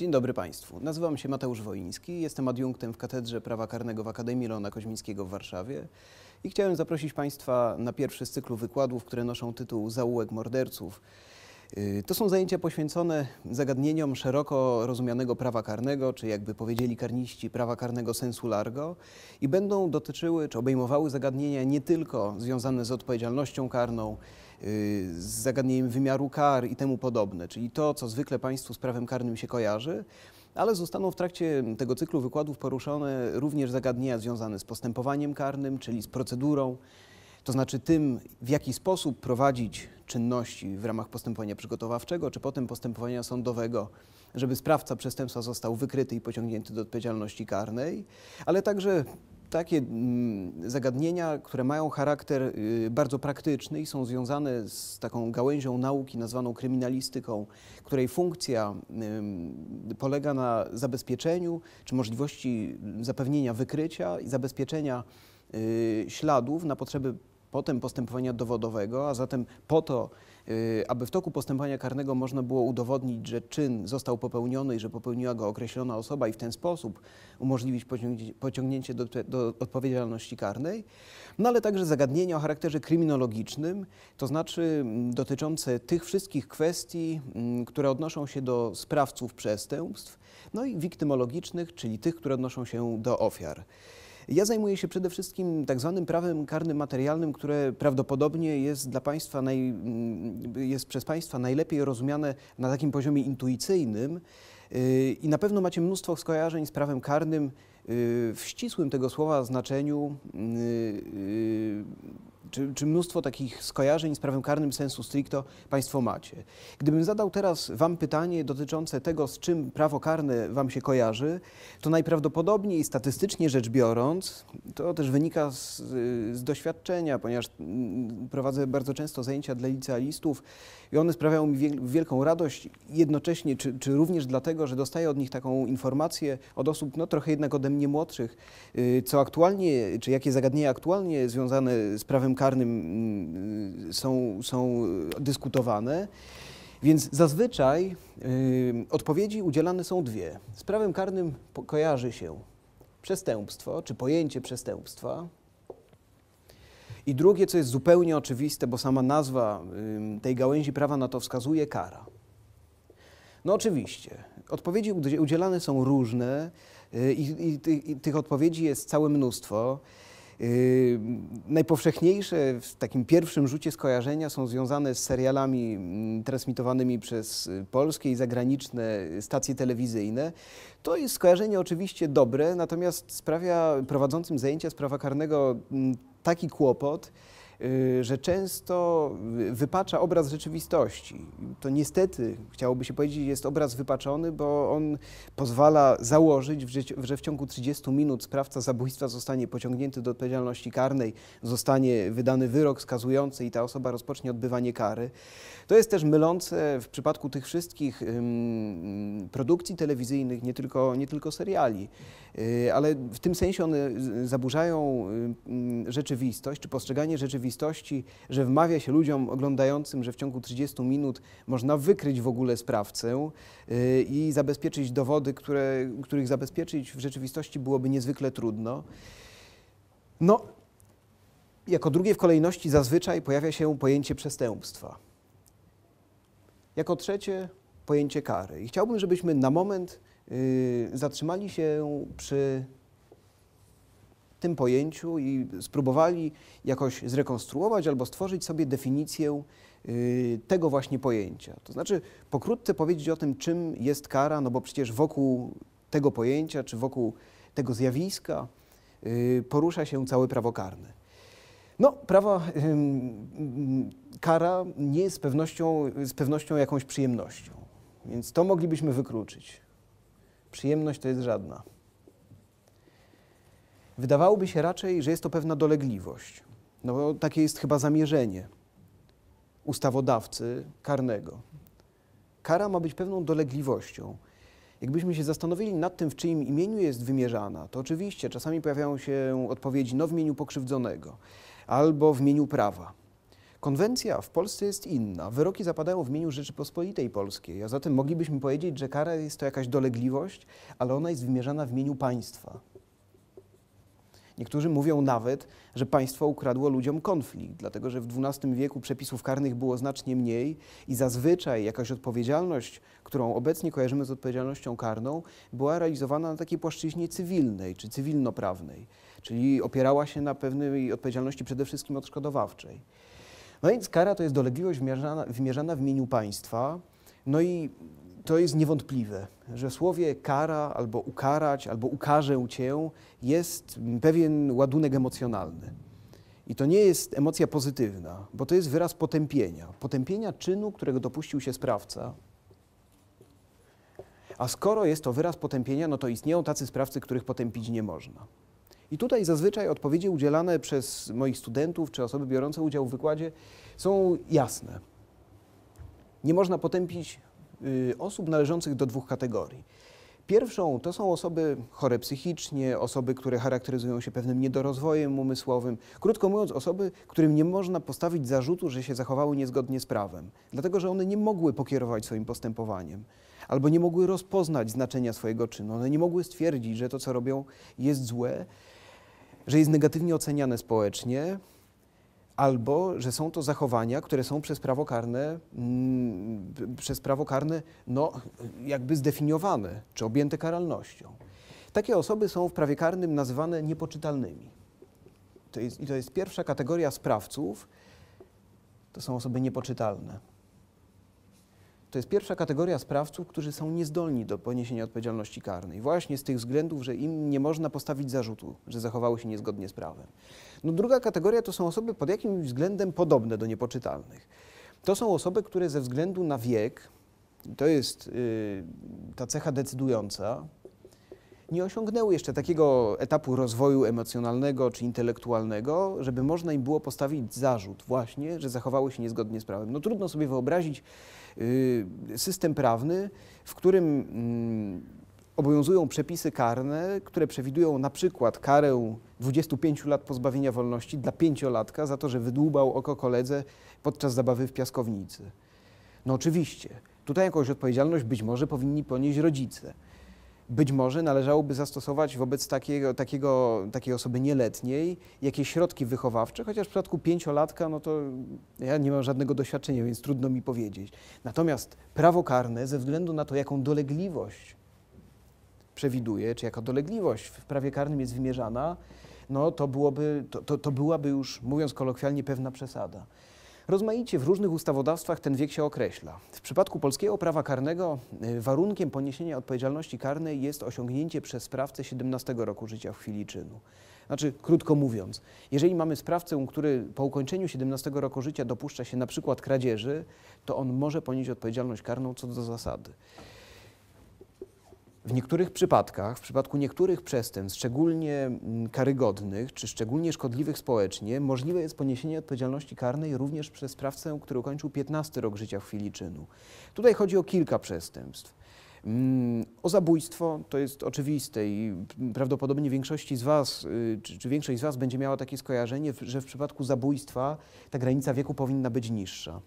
Dzień dobry Państwu. Nazywam się Mateusz Woiński, jestem adiunktem w Katedrze Prawa Karnego w Akademii Leona Koźmińskiego w Warszawie i chciałem zaprosić Państwa na pierwszy z cyklu wykładów, które noszą tytuł Zaułek Morderców. Y, to są zajęcia poświęcone zagadnieniom szeroko rozumianego prawa karnego, czy jakby powiedzieli karniści, prawa karnego sensu largo i będą dotyczyły czy obejmowały zagadnienia nie tylko związane z odpowiedzialnością karną, Y, z zagadnieniem wymiaru kar i temu podobne, czyli to, co zwykle Państwu z prawem karnym się kojarzy, ale zostaną w trakcie tego cyklu wykładów poruszone również zagadnienia związane z postępowaniem karnym, czyli z procedurą, to znaczy tym, w jaki sposób prowadzić czynności w ramach postępowania przygotowawczego, czy potem postępowania sądowego, żeby sprawca przestępstwa został wykryty i pociągnięty do odpowiedzialności karnej, ale także takie mm, zagadnienia, które mają charakter y, bardzo praktyczny i są związane z taką gałęzią nauki nazwaną kryminalistyką, której funkcja polega na zabezpieczeniu czy możliwości zapewnienia wykrycia i zabezpieczenia y, śladów na potrzeby potem postępowania dowodowego, a zatem po to, Y, aby w toku postępowania karnego można było udowodnić, że czyn został popełniony i że popełniła go określona osoba i w ten sposób umożliwić pociągnięcie do, do odpowiedzialności karnej, no ale także zagadnienia o charakterze kryminologicznym, to znaczy mm, dotyczące tych wszystkich kwestii, mm, które odnoszą się do sprawców przestępstw, no i wiktymologicznych, czyli tych, które odnoszą się do ofiar. Ja zajmuję się przede wszystkim tak zwanym prawem karnym materialnym, które prawdopodobnie jest dla państwa naj, mm, jest przez państwa najlepiej rozumiane na takim poziomie intuicyjnym. Yy, I na pewno macie mnóstwo skojarzeń z prawem karnym yy, w ścisłym tego słowa znaczeniu yy, czy, czy, mnóstwo takich skojarzeń z prawem karnym sensu stricto Państwo macie. Gdybym zadał teraz Wam pytanie dotyczące tego, z czym prawo karne Wam się kojarzy, to najprawdopodobniej statystycznie rzecz biorąc, to też wynika z, z doświadczenia, ponieważ mm, prowadzę bardzo często zajęcia dla licealistów, i one sprawiają mi wielką radość jednocześnie, czy, czy również dlatego, że dostaję od nich taką informację od osób no, trochę jednak ode mnie młodszych, y, co aktualnie, czy jakie zagadnienia aktualnie związane z prawem karnym y, są, są dyskutowane. Więc zazwyczaj y, odpowiedzi udzielane są dwie. Z prawem karnym kojarzy się przestępstwo, czy pojęcie przestępstwa, i drugie, co jest zupełnie oczywiste, bo sama nazwa tej gałęzi prawa na to wskazuje, kara. No oczywiście, odpowiedzi udzielane są różne y, i, i, i tych odpowiedzi jest całe mnóstwo. Y, najpowszechniejsze w takim pierwszym rzucie skojarzenia są związane z serialami mm, transmitowanymi przez y, polskie i zagraniczne stacje telewizyjne. To jest skojarzenie oczywiście dobre, natomiast sprawia prowadzącym zajęcia z prawa karnego mm, taki kłopot, Y, że często wypacza obraz rzeczywistości. To niestety, chciałoby się powiedzieć, jest obraz wypaczony, bo on pozwala założyć, że w ciągu 30 minut sprawca zabójstwa zostanie pociągnięty do odpowiedzialności karnej, zostanie wydany wyrok skazujący i ta osoba rozpocznie odbywanie kary. To jest też mylące w przypadku tych wszystkich produkcji telewizyjnych, nie tylko, nie tylko seriali, y, ale w tym sensie one zaburzają rzeczywistość czy postrzeganie rzeczywistości rzeczywistości, że wmawia się ludziom oglądającym, że w ciągu 30 minut można wykryć w ogóle sprawcę y, i zabezpieczyć dowody, które, których zabezpieczyć w rzeczywistości byłoby niezwykle trudno. No, jako drugie w kolejności zazwyczaj pojawia się pojęcie przestępstwa. Jako trzecie pojęcie kary. I chciałbym, żebyśmy na moment y, zatrzymali się przy tym pojęciu i spróbowali jakoś zrekonstruować albo stworzyć sobie definicję y, tego właśnie pojęcia. To znaczy pokrótce powiedzieć o tym, czym jest kara, no bo przecież wokół tego pojęcia czy wokół tego zjawiska y, porusza się całe prawo karne. No, prawa kara nie jest z pewnością, z pewnością jakąś przyjemnością, więc to moglibyśmy wykluczyć. Przyjemność to jest żadna. Wydawałoby się raczej, że jest to pewna dolegliwość. No, takie jest chyba zamierzenie ustawodawcy karnego. Kara ma być pewną dolegliwością. Jakbyśmy się zastanowili nad tym, w czyim imieniu jest wymierzana, to oczywiście czasami pojawiają się odpowiedzi no w imieniu pokrzywdzonego albo w imieniu prawa. Konwencja w Polsce jest inna. Wyroki zapadają w imieniu Rzeczypospolitej Polskiej, a zatem moglibyśmy powiedzieć, że kara jest to jakaś dolegliwość, ale ona jest wymierzana w imieniu państwa. Niektórzy mówią nawet, że państwo ukradło ludziom konflikt, dlatego że w XII wieku przepisów karnych było znacznie mniej i zazwyczaj jakaś odpowiedzialność, którą obecnie kojarzymy z odpowiedzialnością karną, była realizowana na takiej płaszczyźnie cywilnej czy cywilnoprawnej, czyli opierała się na pewnej odpowiedzialności przede wszystkim odszkodowawczej. No więc kara to jest dolegliwość wymierzana, wymierzana w imieniu państwa. No i to jest niewątpliwe, że słowie kara albo ukarać, albo ukarzę cię jest pewien ładunek emocjonalny. I to nie jest emocja pozytywna, bo to jest wyraz potępienia, potępienia czynu, którego dopuścił się sprawca. A skoro jest to wyraz potępienia, no to istnieją tacy sprawcy, których potępić nie można. I tutaj zazwyczaj odpowiedzi udzielane przez moich studentów czy osoby biorące udział w wykładzie są jasne. Nie można potępić Y, osób należących do dwóch kategorii. Pierwszą to są osoby chore psychicznie, osoby, które charakteryzują się pewnym niedorozwojem umysłowym. Krótko mówiąc, osoby, którym nie można postawić zarzutu, że się zachowały niezgodnie z prawem, dlatego że one nie mogły pokierować swoim postępowaniem albo nie mogły rozpoznać znaczenia swojego czynu. One nie mogły stwierdzić, że to, co robią, jest złe, że jest negatywnie oceniane społecznie, albo że są to zachowania, które są przez prawo karne, mm, przez prawo karne no, jakby zdefiniowane czy objęte karalnością. Takie osoby są w prawie karnym nazywane niepoczytalnymi. To jest, I to jest pierwsza kategoria sprawców, to są osoby niepoczytalne to jest pierwsza kategoria sprawców, którzy są niezdolni do poniesienia odpowiedzialności karnej, właśnie z tych względów, że im nie można postawić zarzutu, że zachowały się niezgodnie z prawem. No, druga kategoria to są osoby pod jakimś względem podobne do niepoczytalnych. To są osoby, które ze względu na wiek, to jest yy, ta cecha decydująca, nie osiągnęły jeszcze takiego etapu rozwoju emocjonalnego czy intelektualnego, żeby można im było postawić zarzut właśnie, że zachowały się niezgodnie z prawem. No trudno sobie wyobrazić Y, system prawny, w którym mm, obowiązują przepisy karne, które przewidują na przykład karę 25 lat pozbawienia wolności dla pięciolatka za to, że wydłubał oko koledze podczas zabawy w piaskownicy. No oczywiście, tutaj jakąś odpowiedzialność być może powinni ponieść rodzice. Być może należałoby zastosować wobec takiego, takiego, takiej osoby nieletniej jakieś środki wychowawcze, chociaż w przypadku pięciolatka, no to ja nie mam żadnego doświadczenia, więc trudno mi powiedzieć. Natomiast prawo karne, ze względu na to, jaką dolegliwość przewiduje, czy jaka dolegliwość w prawie karnym jest wymierzana, no to, byłoby, to, to, to byłaby już, mówiąc kolokwialnie, pewna przesada. Rozmaicie w różnych ustawodawstwach ten wiek się określa. W przypadku polskiego prawa karnego y, warunkiem poniesienia odpowiedzialności karnej jest osiągnięcie przez sprawcę 17 roku życia w chwili czynu. Znaczy, krótko mówiąc, jeżeli mamy sprawcę, który po ukończeniu 17 roku życia dopuszcza się na przykład kradzieży, to on może ponieść odpowiedzialność karną co do zasady. W niektórych przypadkach, w przypadku niektórych przestępstw, szczególnie mm, karygodnych czy szczególnie szkodliwych społecznie, możliwe jest poniesienie odpowiedzialności karnej również przez sprawcę, który ukończył 15 rok życia w chwili czynu. Tutaj chodzi o kilka przestępstw. Mm, o zabójstwo to jest oczywiste i mm, prawdopodobnie większości z Was, y, czy, czy, większość z Was będzie miała takie skojarzenie, że w przypadku zabójstwa ta granica wieku powinna być niższa.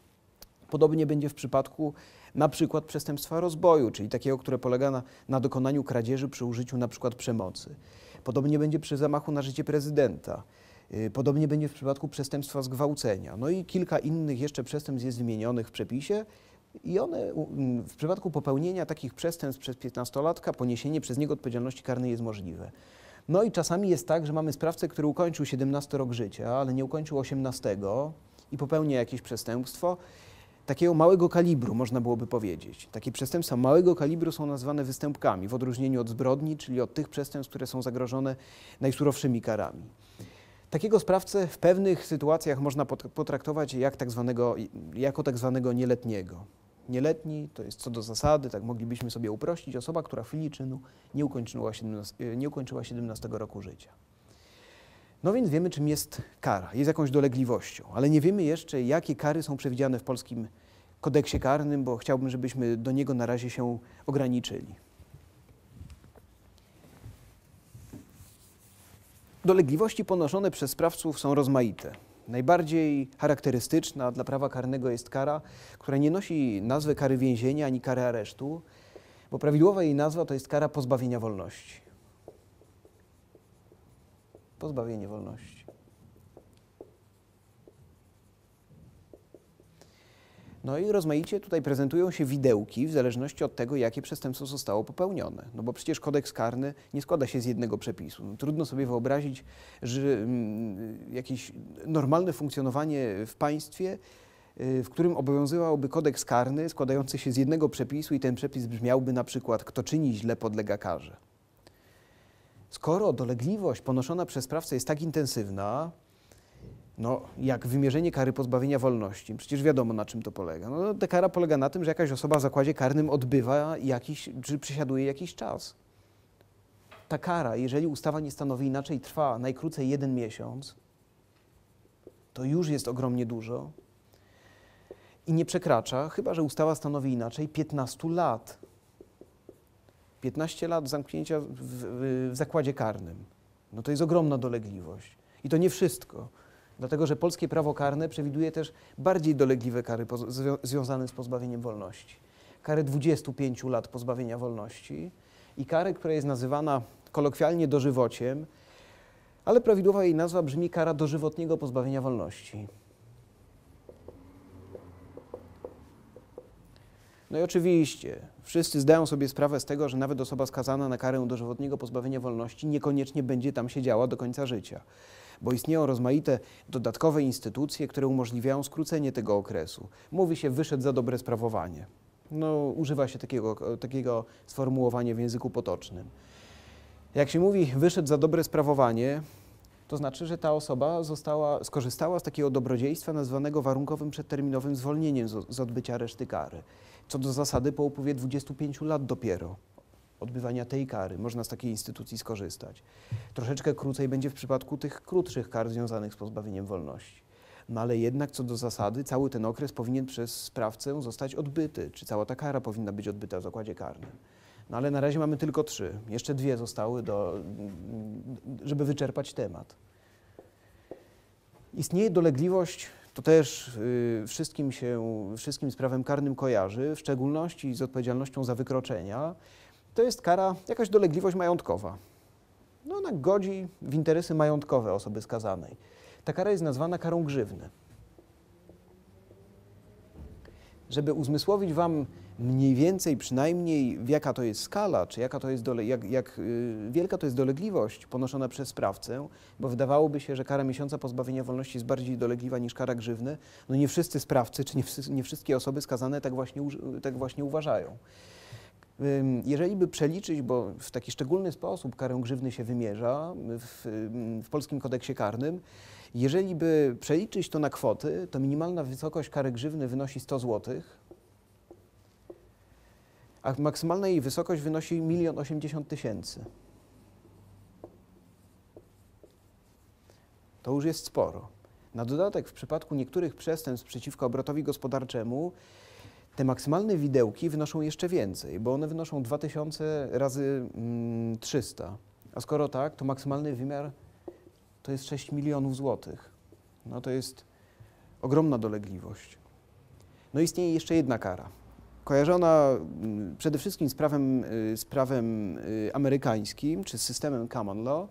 Podobnie będzie w przypadku na przykład przestępstwa rozboju, czyli takiego, które polega na, na dokonaniu kradzieży przy użyciu na przykład przemocy. Podobnie będzie przy zamachu na życie prezydenta. Y, podobnie będzie w przypadku przestępstwa zgwałcenia. No i kilka innych jeszcze przestępstw jest wymienionych w przepisie. I one w przypadku popełnienia takich przestępstw przez 15-latka poniesienie przez niego odpowiedzialności karnej jest możliwe. No i czasami jest tak, że mamy sprawcę, który ukończył 17 rok życia, ale nie ukończył 18 i popełnia jakieś przestępstwo takiego małego kalibru, można byłoby powiedzieć. Takie przestępstwa małego kalibru są nazwane występkami, w odróżnieniu od zbrodni, czyli od tych przestępstw, które są zagrożone najsurowszymi karami. Takiego sprawcę w pewnych sytuacjach można potraktować jak tak zwanego, jako tak zwanego nieletniego. Nieletni to jest co do zasady, tak moglibyśmy sobie uprościć, osoba, która w chwili czynu nie ukończyła 17, nie ukończyła 17 roku życia. No więc wiemy, czym jest kara. Jest jakąś dolegliwością, ale nie wiemy jeszcze, jakie kary są przewidziane w polskim kodeksie karnym, bo chciałbym, żebyśmy do niego na razie się ograniczyli. Dolegliwości ponoszone przez sprawców są rozmaite. Najbardziej charakterystyczna dla prawa karnego jest kara, która nie nosi nazwy kary więzienia ani kary aresztu, bo prawidłowa jej nazwa to jest kara pozbawienia wolności pozbawienie wolności. No i rozmaicie tutaj prezentują się widełki w zależności od tego, jakie przestępstwo zostało popełnione. No bo przecież kodeks karny nie składa się z jednego przepisu. No, trudno sobie wyobrazić, że mm, jakieś normalne funkcjonowanie w państwie, y, w którym obowiązywałby kodeks karny składający się z jednego przepisu i ten przepis brzmiałby na przykład kto czyni źle podlega karze skoro dolegliwość ponoszona przez sprawcę jest tak intensywna, no, jak wymierzenie kary pozbawienia wolności. Przecież wiadomo, na czym to polega. No, ta kara polega na tym, że jakaś osoba w zakładzie karnym odbywa jakiś, czy przesiaduje jakiś czas. Ta kara, jeżeli ustawa nie stanowi inaczej, trwa najkrócej jeden miesiąc, to już jest ogromnie dużo i nie przekracza, chyba że ustawa stanowi inaczej, 15 lat 15 lat zamknięcia w, w, w zakładzie karnym. No to jest ogromna dolegliwość. I to nie wszystko. Dlatego, że polskie prawo karne przewiduje też bardziej dolegliwe kary związane z pozbawieniem wolności. Karę 25 lat pozbawienia wolności i karę, która jest nazywana kolokwialnie dożywociem, ale prawidłowa jej nazwa brzmi kara dożywotniego pozbawienia wolności. No i oczywiście Wszyscy zdają sobie sprawę z tego, że nawet osoba skazana na karę dożywotniego pozbawienia wolności niekoniecznie będzie tam siedziała do końca życia, bo istnieją rozmaite dodatkowe instytucje, które umożliwiają skrócenie tego okresu. Mówi się wyszedł za dobre sprawowanie. No, używa się takiego, takiego sformułowania w języku potocznym. Jak się mówi wyszedł za dobre sprawowanie, to znaczy, że ta osoba została, skorzystała z takiego dobrodziejstwa nazwanego warunkowym przedterminowym zwolnieniem z, z odbycia reszty kary. Co do zasady po upływie 25 lat dopiero odbywania tej kary można z takiej instytucji skorzystać. Troszeczkę krócej będzie w przypadku tych krótszych kar związanych z pozbawieniem wolności. No ale jednak co do zasady cały ten okres powinien przez sprawcę zostać odbyty, czy cała ta kara powinna być odbyta w zakładzie karnym. No ale na razie mamy tylko trzy. Jeszcze dwie zostały, do, żeby wyczerpać temat. Istnieje dolegliwość, to też y, wszystkim się, wszystkim z prawem karnym kojarzy, w szczególności z odpowiedzialnością za wykroczenia. To jest kara, jakaś dolegliwość majątkowa. No ona godzi w interesy majątkowe osoby skazanej. Ta kara jest nazwana karą grzywny. Żeby uzmysłowić Wam mniej więcej, przynajmniej jaka to jest skala, czy jaka to jest dole, jak, jak y, wielka to jest dolegliwość ponoszona przez sprawcę, bo wydawałoby się, że kara miesiąca pozbawienia wolności jest bardziej dolegliwa niż kara grzywny. No nie wszyscy sprawcy, czy nie, nie wszystkie osoby skazane tak właśnie, tak właśnie uważają. Jeżeli by przeliczyć, bo w taki szczególny sposób karę grzywny się wymierza w, w, polskim kodeksie karnym, jeżeli by przeliczyć to na kwoty, to minimalna wysokość kary grzywny wynosi 100 zł, a maksymalna jej wysokość wynosi 1 80 tysięcy. To już jest sporo. Na dodatek w przypadku niektórych przestępstw przeciwko obrotowi gospodarczemu te maksymalne widełki wynoszą jeszcze więcej, bo one wynoszą 2000 razy 300. Mm, a skoro tak, to maksymalny wymiar to jest 6 milionów złotych. No to jest ogromna dolegliwość. No istnieje jeszcze jedna kara, kojarzona mm, przede wszystkim z prawem, y, z prawem y, amerykańskim czy z systemem common law,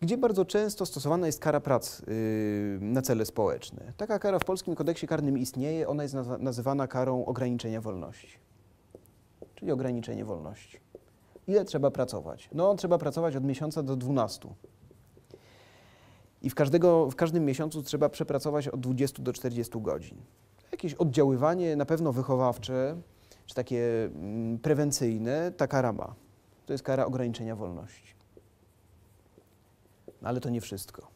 gdzie bardzo często stosowana jest kara pracy y, na cele społeczne. Taka kara w polskim kodeksie karnym istnieje, ona jest nazywana karą ograniczenia wolności, czyli ograniczenie wolności. Ile trzeba pracować? No, trzeba pracować od miesiąca do 12. I w, każdego, w każdym miesiącu trzeba przepracować od 20 do 40 godzin jakieś oddziaływanie na pewno wychowawcze, czy takie mm, prewencyjne, ta kara ma. To jest kara ograniczenia wolności. No, ale to nie wszystko.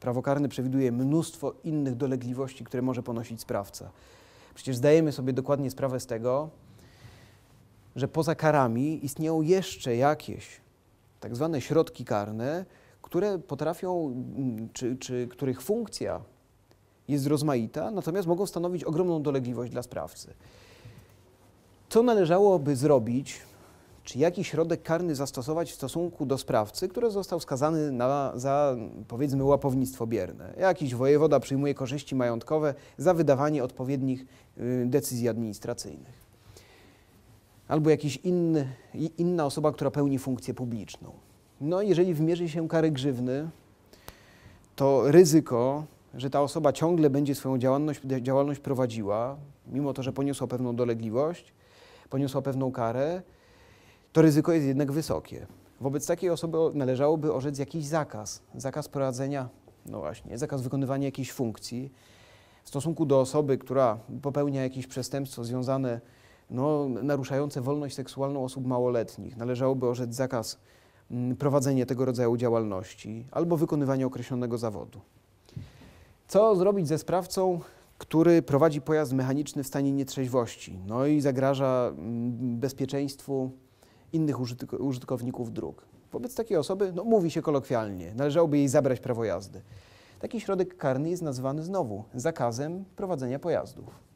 Prawo karne przewiduje mnóstwo innych dolegliwości, które może ponosić sprawca. Przecież zdajemy sobie dokładnie sprawę z tego, że poza karami istnieją jeszcze jakieś tak zwane środki karne, które potrafią, mm, czy, czy których funkcja jest rozmaita, natomiast mogą stanowić ogromną dolegliwość dla sprawcy. Co należałoby zrobić, czy jaki środek karny zastosować w stosunku do sprawcy, który został skazany na, za, powiedzmy, łapownictwo bierne. Jakiś wojewoda przyjmuje korzyści majątkowe za wydawanie odpowiednich y, decyzji administracyjnych. Albo jakiś inny, inna osoba, która pełni funkcję publiczną. No, jeżeli wymierzy się karę grzywny, to ryzyko że ta osoba ciągle będzie swoją działalność, działalność prowadziła, mimo to, że poniosła pewną dolegliwość, poniosła pewną karę, to ryzyko jest jednak wysokie. Wobec takiej osoby należałoby orzec jakiś zakaz, zakaz prowadzenia, no właśnie, zakaz wykonywania jakiejś funkcji w stosunku do osoby, która popełnia jakieś przestępstwo związane, no, naruszające wolność seksualną osób małoletnich. Należałoby orzec zakaz mm, prowadzenia tego rodzaju działalności albo wykonywania określonego zawodu. Co zrobić ze sprawcą, który prowadzi pojazd mechaniczny w stanie nietrzeźwości, no i zagraża mm, bezpieczeństwu innych użytkowników dróg? Wobec takiej osoby, no, mówi się kolokwialnie, należałoby jej zabrać prawo jazdy. Taki środek karny jest nazywany znowu zakazem prowadzenia pojazdów.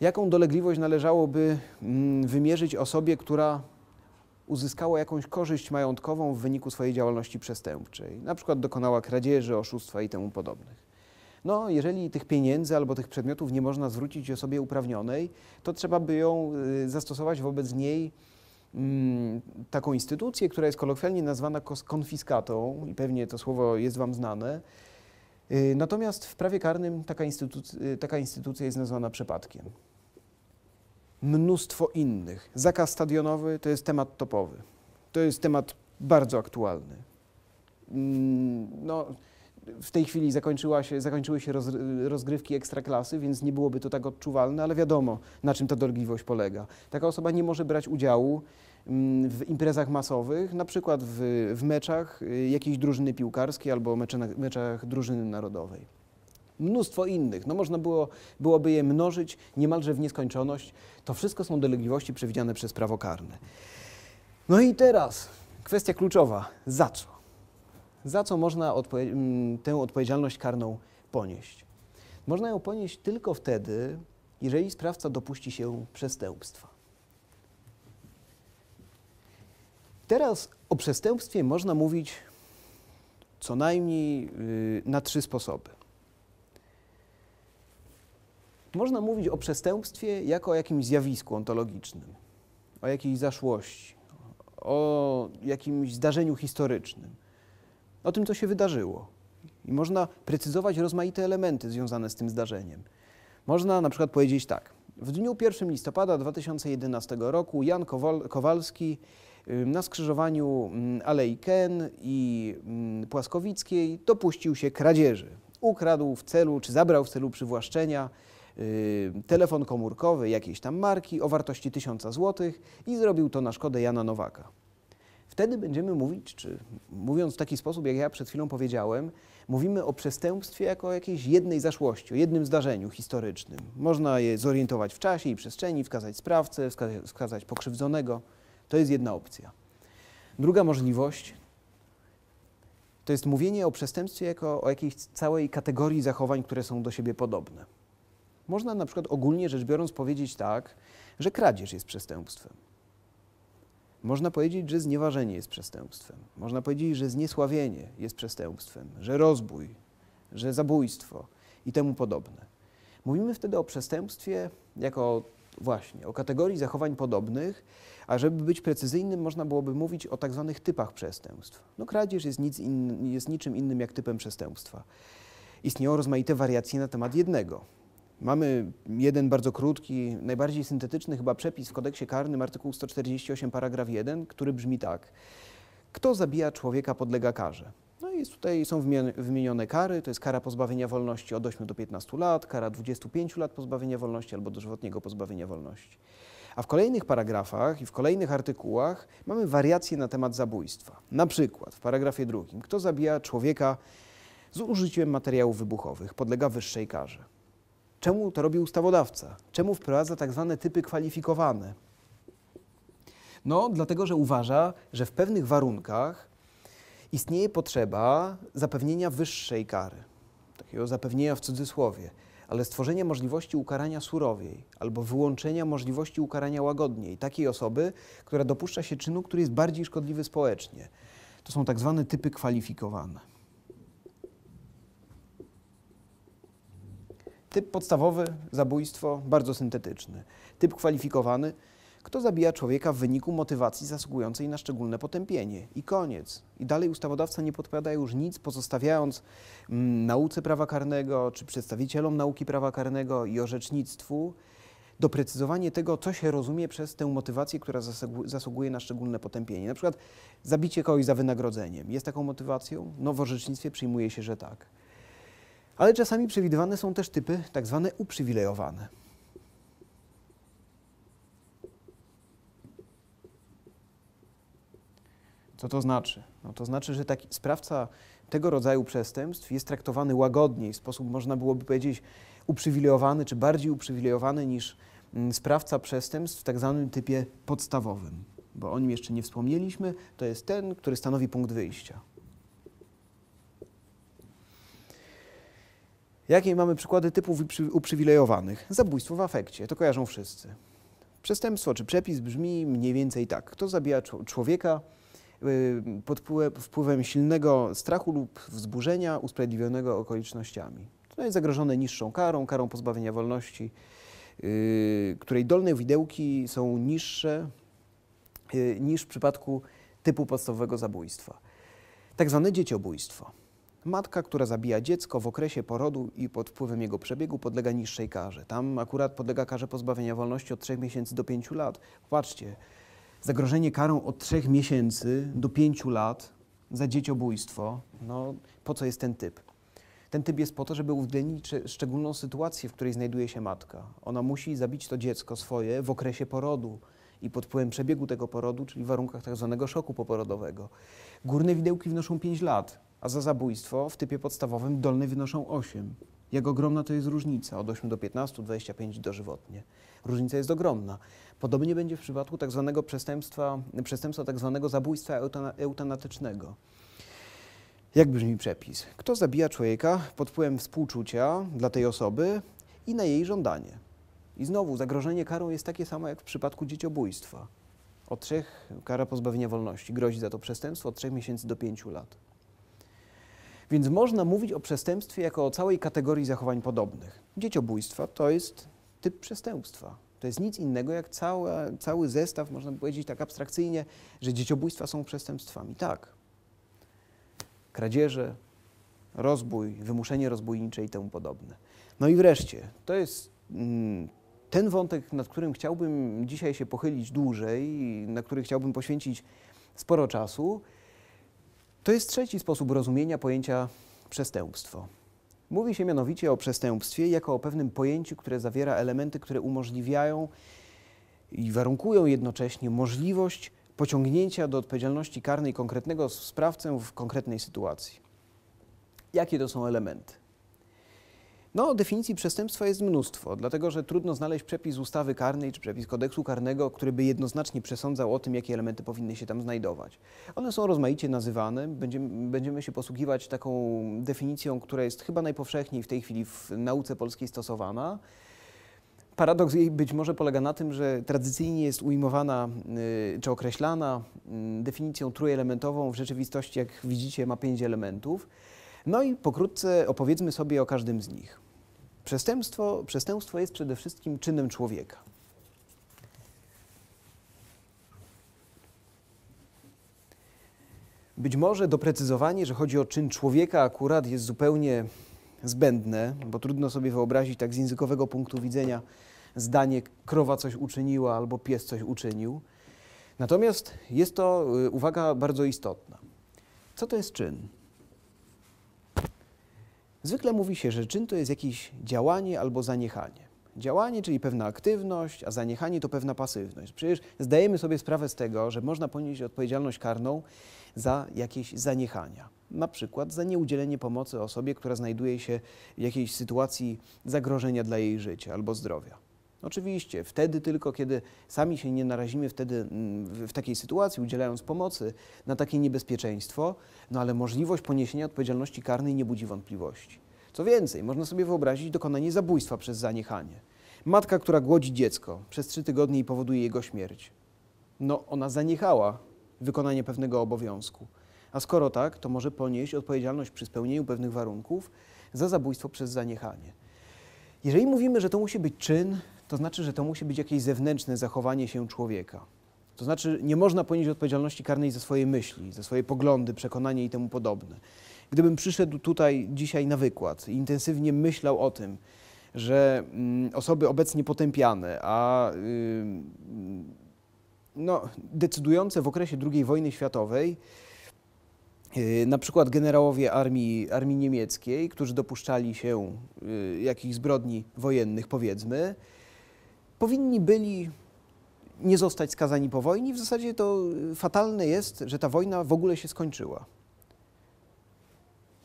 Jaką dolegliwość należałoby mm, wymierzyć osobie, która uzyskała jakąś korzyść majątkową w wyniku swojej działalności przestępczej, na przykład dokonała kradzieży, oszustwa i temu podobnych. No, jeżeli tych pieniędzy albo tych przedmiotów nie można zwrócić osobie uprawnionej, to trzeba by ją y, zastosować wobec niej mm, taką instytucję, która jest kolokwialnie nazwana konfiskatą i pewnie to słowo jest Wam znane, Y, natomiast w prawie karnym taka, instytucja, y, taka instytucja jest nazwana przypadkiem. Mnóstwo innych. Zakaz stadionowy to jest temat topowy. To jest temat bardzo aktualny. Mm, no, w tej chwili zakończyła się, zakończyły się rozgrywki ekstraklasy, więc nie byłoby to tak odczuwalne, ale wiadomo, na czym ta dolegliwość polega. Taka osoba nie może brać udziału Mm, w imprezach masowych, na przykład w, w meczach y, jakiejś drużyny piłkarskiej albo meczach drużyny narodowej. Mnóstwo innych, no można było, byłoby je mnożyć niemalże w nieskończoność. To wszystko są dolegliwości przewidziane przez prawo karne. No i teraz kwestia kluczowa, za co? Za co można mm, tę odpowiedzialność karną ponieść? Można ją ponieść tylko wtedy, jeżeli sprawca dopuści się przestępstwa. Teraz o przestępstwie można mówić co najmniej y, na trzy sposoby. Można mówić o przestępstwie jako o jakimś zjawisku ontologicznym, o jakiejś zaszłości, o jakimś zdarzeniu historycznym, o tym, co się wydarzyło. I można precyzować rozmaite elementy związane z tym zdarzeniem. Można na przykład powiedzieć tak. W dniu 1 listopada 2011 roku Jan Kowalski na skrzyżowaniu mm, Alei Ken i mm, Płaskowickiej dopuścił się kradzieży. Ukradł w celu, czy zabrał w celu przywłaszczenia telefon komórkowy jakiejś tam marki o wartości 1000 zł i zrobił to na szkodę Jana Nowaka. Wtedy będziemy mówić, czy mówiąc w taki sposób, jak ja przed chwilą powiedziałem, mówimy o przestępstwie jako o jakiejś jednej zaszłości, o jednym zdarzeniu historycznym. Można je zorientować w czasie i przestrzeni, wskazać sprawcę, wskazać pokrzywdzonego. To jest jedna opcja. Druga możliwość to jest mówienie o przestępstwie jako o jakiejś całej kategorii zachowań, które są do siebie podobne. Można na przykład ogólnie rzecz biorąc powiedzieć tak, że kradzież jest przestępstwem. Można powiedzieć, że znieważenie jest przestępstwem. Można powiedzieć, że zniesławienie jest przestępstwem, że rozbój, że zabójstwo i temu podobne. Mówimy wtedy o przestępstwie jako o Właśnie, o kategorii zachowań podobnych, a żeby być precyzyjnym, można byłoby mówić o tak zwanych typach przestępstw. No kradzież jest, nic in, jest niczym innym jak typem przestępstwa. Istnieją rozmaite wariacje na temat jednego. Mamy jeden bardzo krótki, najbardziej syntetyczny chyba przepis w kodeksie karnym, artykuł 148, paragraf 1, który brzmi tak. Kto zabija człowieka podlega karze. No i tutaj są wymienione kary, to jest kara pozbawienia wolności od 8 do 15 lat, kara 25 lat pozbawienia wolności albo dożywotniego pozbawienia wolności. A w kolejnych paragrafach i w kolejnych artykułach mamy wariacje na temat zabójstwa. Na przykład w paragrafie drugim, kto zabija człowieka z użyciem materiałów wybuchowych, podlega wyższej karze. Czemu to robi ustawodawca? Czemu wprowadza tak zwane typy kwalifikowane? No, dlatego, że uważa, że w pewnych warunkach istnieje potrzeba zapewnienia wyższej kary, takiego zapewnienia w cudzysłowie, ale stworzenia możliwości ukarania surowiej albo wyłączenia możliwości ukarania łagodniej takiej osoby, która dopuszcza się czynu, który jest bardziej szkodliwy społecznie. To są tak zwane typy kwalifikowane. Typ podstawowy zabójstwo bardzo syntetyczny. Typ kwalifikowany kto zabija człowieka w wyniku motywacji zasługującej na szczególne potępienie. I koniec. I dalej ustawodawca nie podpowiada już nic, pozostawiając mm, nauce prawa karnego czy przedstawicielom nauki prawa karnego i orzecznictwu doprecyzowanie tego, co się rozumie przez tę motywację, która zasługuje na szczególne potępienie. Na przykład zabicie kogoś za wynagrodzeniem. Jest taką motywacją? No w orzecznictwie przyjmuje się, że tak. Ale czasami przewidywane są też typy tak zwane uprzywilejowane. Co to znaczy? No to znaczy, że taki sprawca tego rodzaju przestępstw jest traktowany łagodniej, w sposób można byłoby powiedzieć uprzywilejowany, czy bardziej uprzywilejowany niż mm, sprawca przestępstw w tak zwanym typie podstawowym, bo o nim jeszcze nie wspomnieliśmy, to jest ten, który stanowi punkt wyjścia. Jakie mamy przykłady typów uprzywilejowanych? Zabójstwo w afekcie, to kojarzą wszyscy. Przestępstwo czy przepis brzmi mniej więcej tak. Kto zabija człowieka, Y, pod wpływem silnego strachu lub wzburzenia usprawiedliwionego okolicznościami. To jest zagrożone niższą karą, karą pozbawienia wolności, y, której dolne widełki są niższe y, niż w przypadku typu podstawowego zabójstwa. Tak zwane dzieciobójstwo. Matka, która zabija dziecko w okresie porodu i pod wpływem jego przebiegu podlega niższej karze. Tam akurat podlega karze pozbawienia wolności od 3 miesięcy do 5 lat. Patrzcie, zagrożenie karą od 3 miesięcy do 5 lat za dzieciobójstwo, no po co jest ten typ? Ten typ jest po to, żeby uwzględnić szczególną sytuację, w której znajduje się matka. Ona musi zabić to dziecko swoje w okresie porodu i pod wpływem przebiegu tego porodu, czyli w warunkach tak zwanego szoku poporodowego. Górne widełki wynoszą 5 lat, a za zabójstwo w typie podstawowym dolne wynoszą 8. Jak ogromna to jest różnica od 8 do 15, 25 dożywotnie różnica jest ogromna. Podobnie będzie w przypadku tak zwanego przestępstwa, przestępstwa tak zwanego zabójstwa eutanatycznego. Jak brzmi przepis? Kto zabija człowieka pod wpływem współczucia dla tej osoby i na jej żądanie. I znowu zagrożenie karą jest takie samo jak w przypadku dzieciobójstwa. Od trzech kara pozbawienia wolności. Grozi za to przestępstwo od trzech miesięcy do pięciu lat. Więc można mówić o przestępstwie jako o całej kategorii zachowań podobnych. Dzieciobójstwa to jest typ przestępstwa. To jest nic innego jak cały cały zestaw, można by powiedzieć tak abstrakcyjnie, że dzieciobójstwa są przestępstwami. Tak. Kradzieże, rozbój, wymuszenie rozbójnicze i temu podobne. No i wreszcie, to jest mm, ten wątek, nad którym chciałbym dzisiaj się pochylić dłużej, na który chciałbym poświęcić sporo czasu. To jest trzeci sposób rozumienia pojęcia przestępstwo. Mówi się mianowicie o przestępstwie jako o pewnym pojęciu, które zawiera elementy, które umożliwiają i warunkują jednocześnie możliwość pociągnięcia do odpowiedzialności karnej konkretnego sprawcę w konkretnej sytuacji. Jakie to są elementy? No, definicji przestępstwa jest mnóstwo, dlatego że trudno znaleźć przepis ustawy karnej czy przepis kodeksu karnego, który by jednoznacznie przesądzał o tym, jakie elementy powinny się tam znajdować. One są rozmaicie nazywane, będziemy, będziemy się posługiwać taką definicją, która jest chyba najpowszechniej w tej chwili w nauce polskiej stosowana. Paradoks jej być może polega na tym, że tradycyjnie jest ujmowana y, czy określana y, definicją trójelementową, w rzeczywistości, jak widzicie, ma pięć elementów. No i pokrótce opowiedzmy sobie o każdym z nich. Przestępstwo, przestępstwo jest przede wszystkim czynem człowieka. Być może doprecyzowanie, że chodzi o czyn człowieka, akurat jest zupełnie zbędne, bo trudno sobie wyobrazić tak z językowego punktu widzenia zdanie krowa coś uczyniła albo pies coś uczynił. Natomiast jest to y, uwaga bardzo istotna. Co to jest czyn? Zwykle mówi się, że czyn to jest jakieś działanie albo zaniechanie. Działanie, czyli pewna aktywność, a zaniechanie to pewna pasywność. Przecież zdajemy sobie sprawę z tego, że można ponieść odpowiedzialność karną za jakieś zaniechania. Na przykład za nieudzielenie pomocy osobie, która znajduje się w jakiejś sytuacji zagrożenia dla jej życia albo zdrowia. Oczywiście, wtedy tylko, kiedy sami się nie narazimy wtedy mm, w takiej sytuacji, udzielając pomocy na takie niebezpieczeństwo, no ale możliwość poniesienia odpowiedzialności karnej nie budzi wątpliwości. Co więcej, można sobie wyobrazić dokonanie zabójstwa przez zaniechanie. Matka, która głodzi dziecko przez trzy tygodnie i powoduje jego śmierć. No, ona zaniechała wykonanie pewnego obowiązku. A skoro tak, to może ponieść odpowiedzialność przy spełnieniu pewnych warunków za zabójstwo przez zaniechanie. Jeżeli mówimy, że to musi być czyn to znaczy, że to musi być jakieś zewnętrzne zachowanie się człowieka. To znaczy, nie można ponieść odpowiedzialności karnej za swoje myśli, za swoje poglądy, przekonanie i temu podobne. Gdybym przyszedł tutaj dzisiaj na wykład i intensywnie myślał o tym, że mm, osoby obecnie potępiane, a yy, no, decydujące w okresie II wojny światowej, yy, na przykład generałowie armii, armii niemieckiej, którzy dopuszczali się yy, jakichś zbrodni wojennych, powiedzmy, powinni byli nie zostać skazani po wojnie. W zasadzie to y, fatalne jest, że ta wojna w ogóle się skończyła.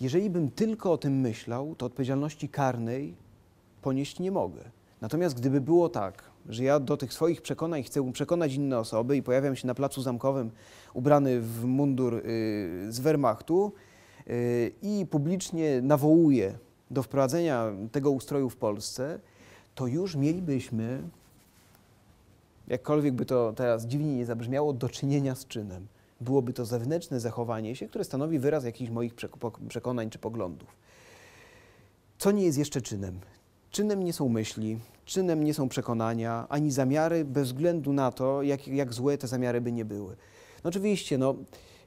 Jeżeli bym tylko o tym myślał, to odpowiedzialności karnej ponieść nie mogę. Natomiast gdyby było tak, że ja do tych swoich przekonań chcę przekonać inne osoby i pojawiam się na placu zamkowym ubrany w mundur y, z Wehrmachtu y, i publicznie nawołuję do wprowadzenia tego ustroju w Polsce, to już mielibyśmy jakkolwiek by to teraz dziwnie nie zabrzmiało, do czynienia z czynem. Byłoby to zewnętrzne zachowanie się, które stanowi wyraz jakichś moich przekonań czy poglądów. Co nie jest jeszcze czynem? Czynem nie są myśli, czynem nie są przekonania, ani zamiary, bez względu na to, jak, jak złe te zamiary by nie były. No oczywiście, no,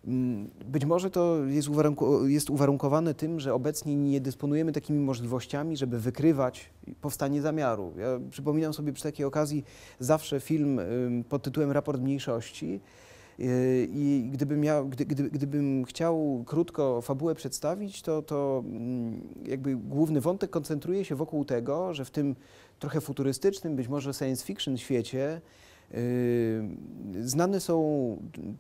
Mm, być może to jest, uwarunku, jest, uwarunkowane tym, że obecnie nie dysponujemy takimi możliwościami, żeby wykrywać powstanie zamiaru. Ja przypominam sobie przy takiej okazji zawsze film pod tytułem Raport Mniejszości. Yy, I gdybym, miał, gdy, gdy, gdybym chciał krótko fabułę przedstawić, to, to mm, jakby główny wątek koncentruje się wokół tego, że w tym trochę futurystycznym, być może science fiction świecie Yy, Znane są,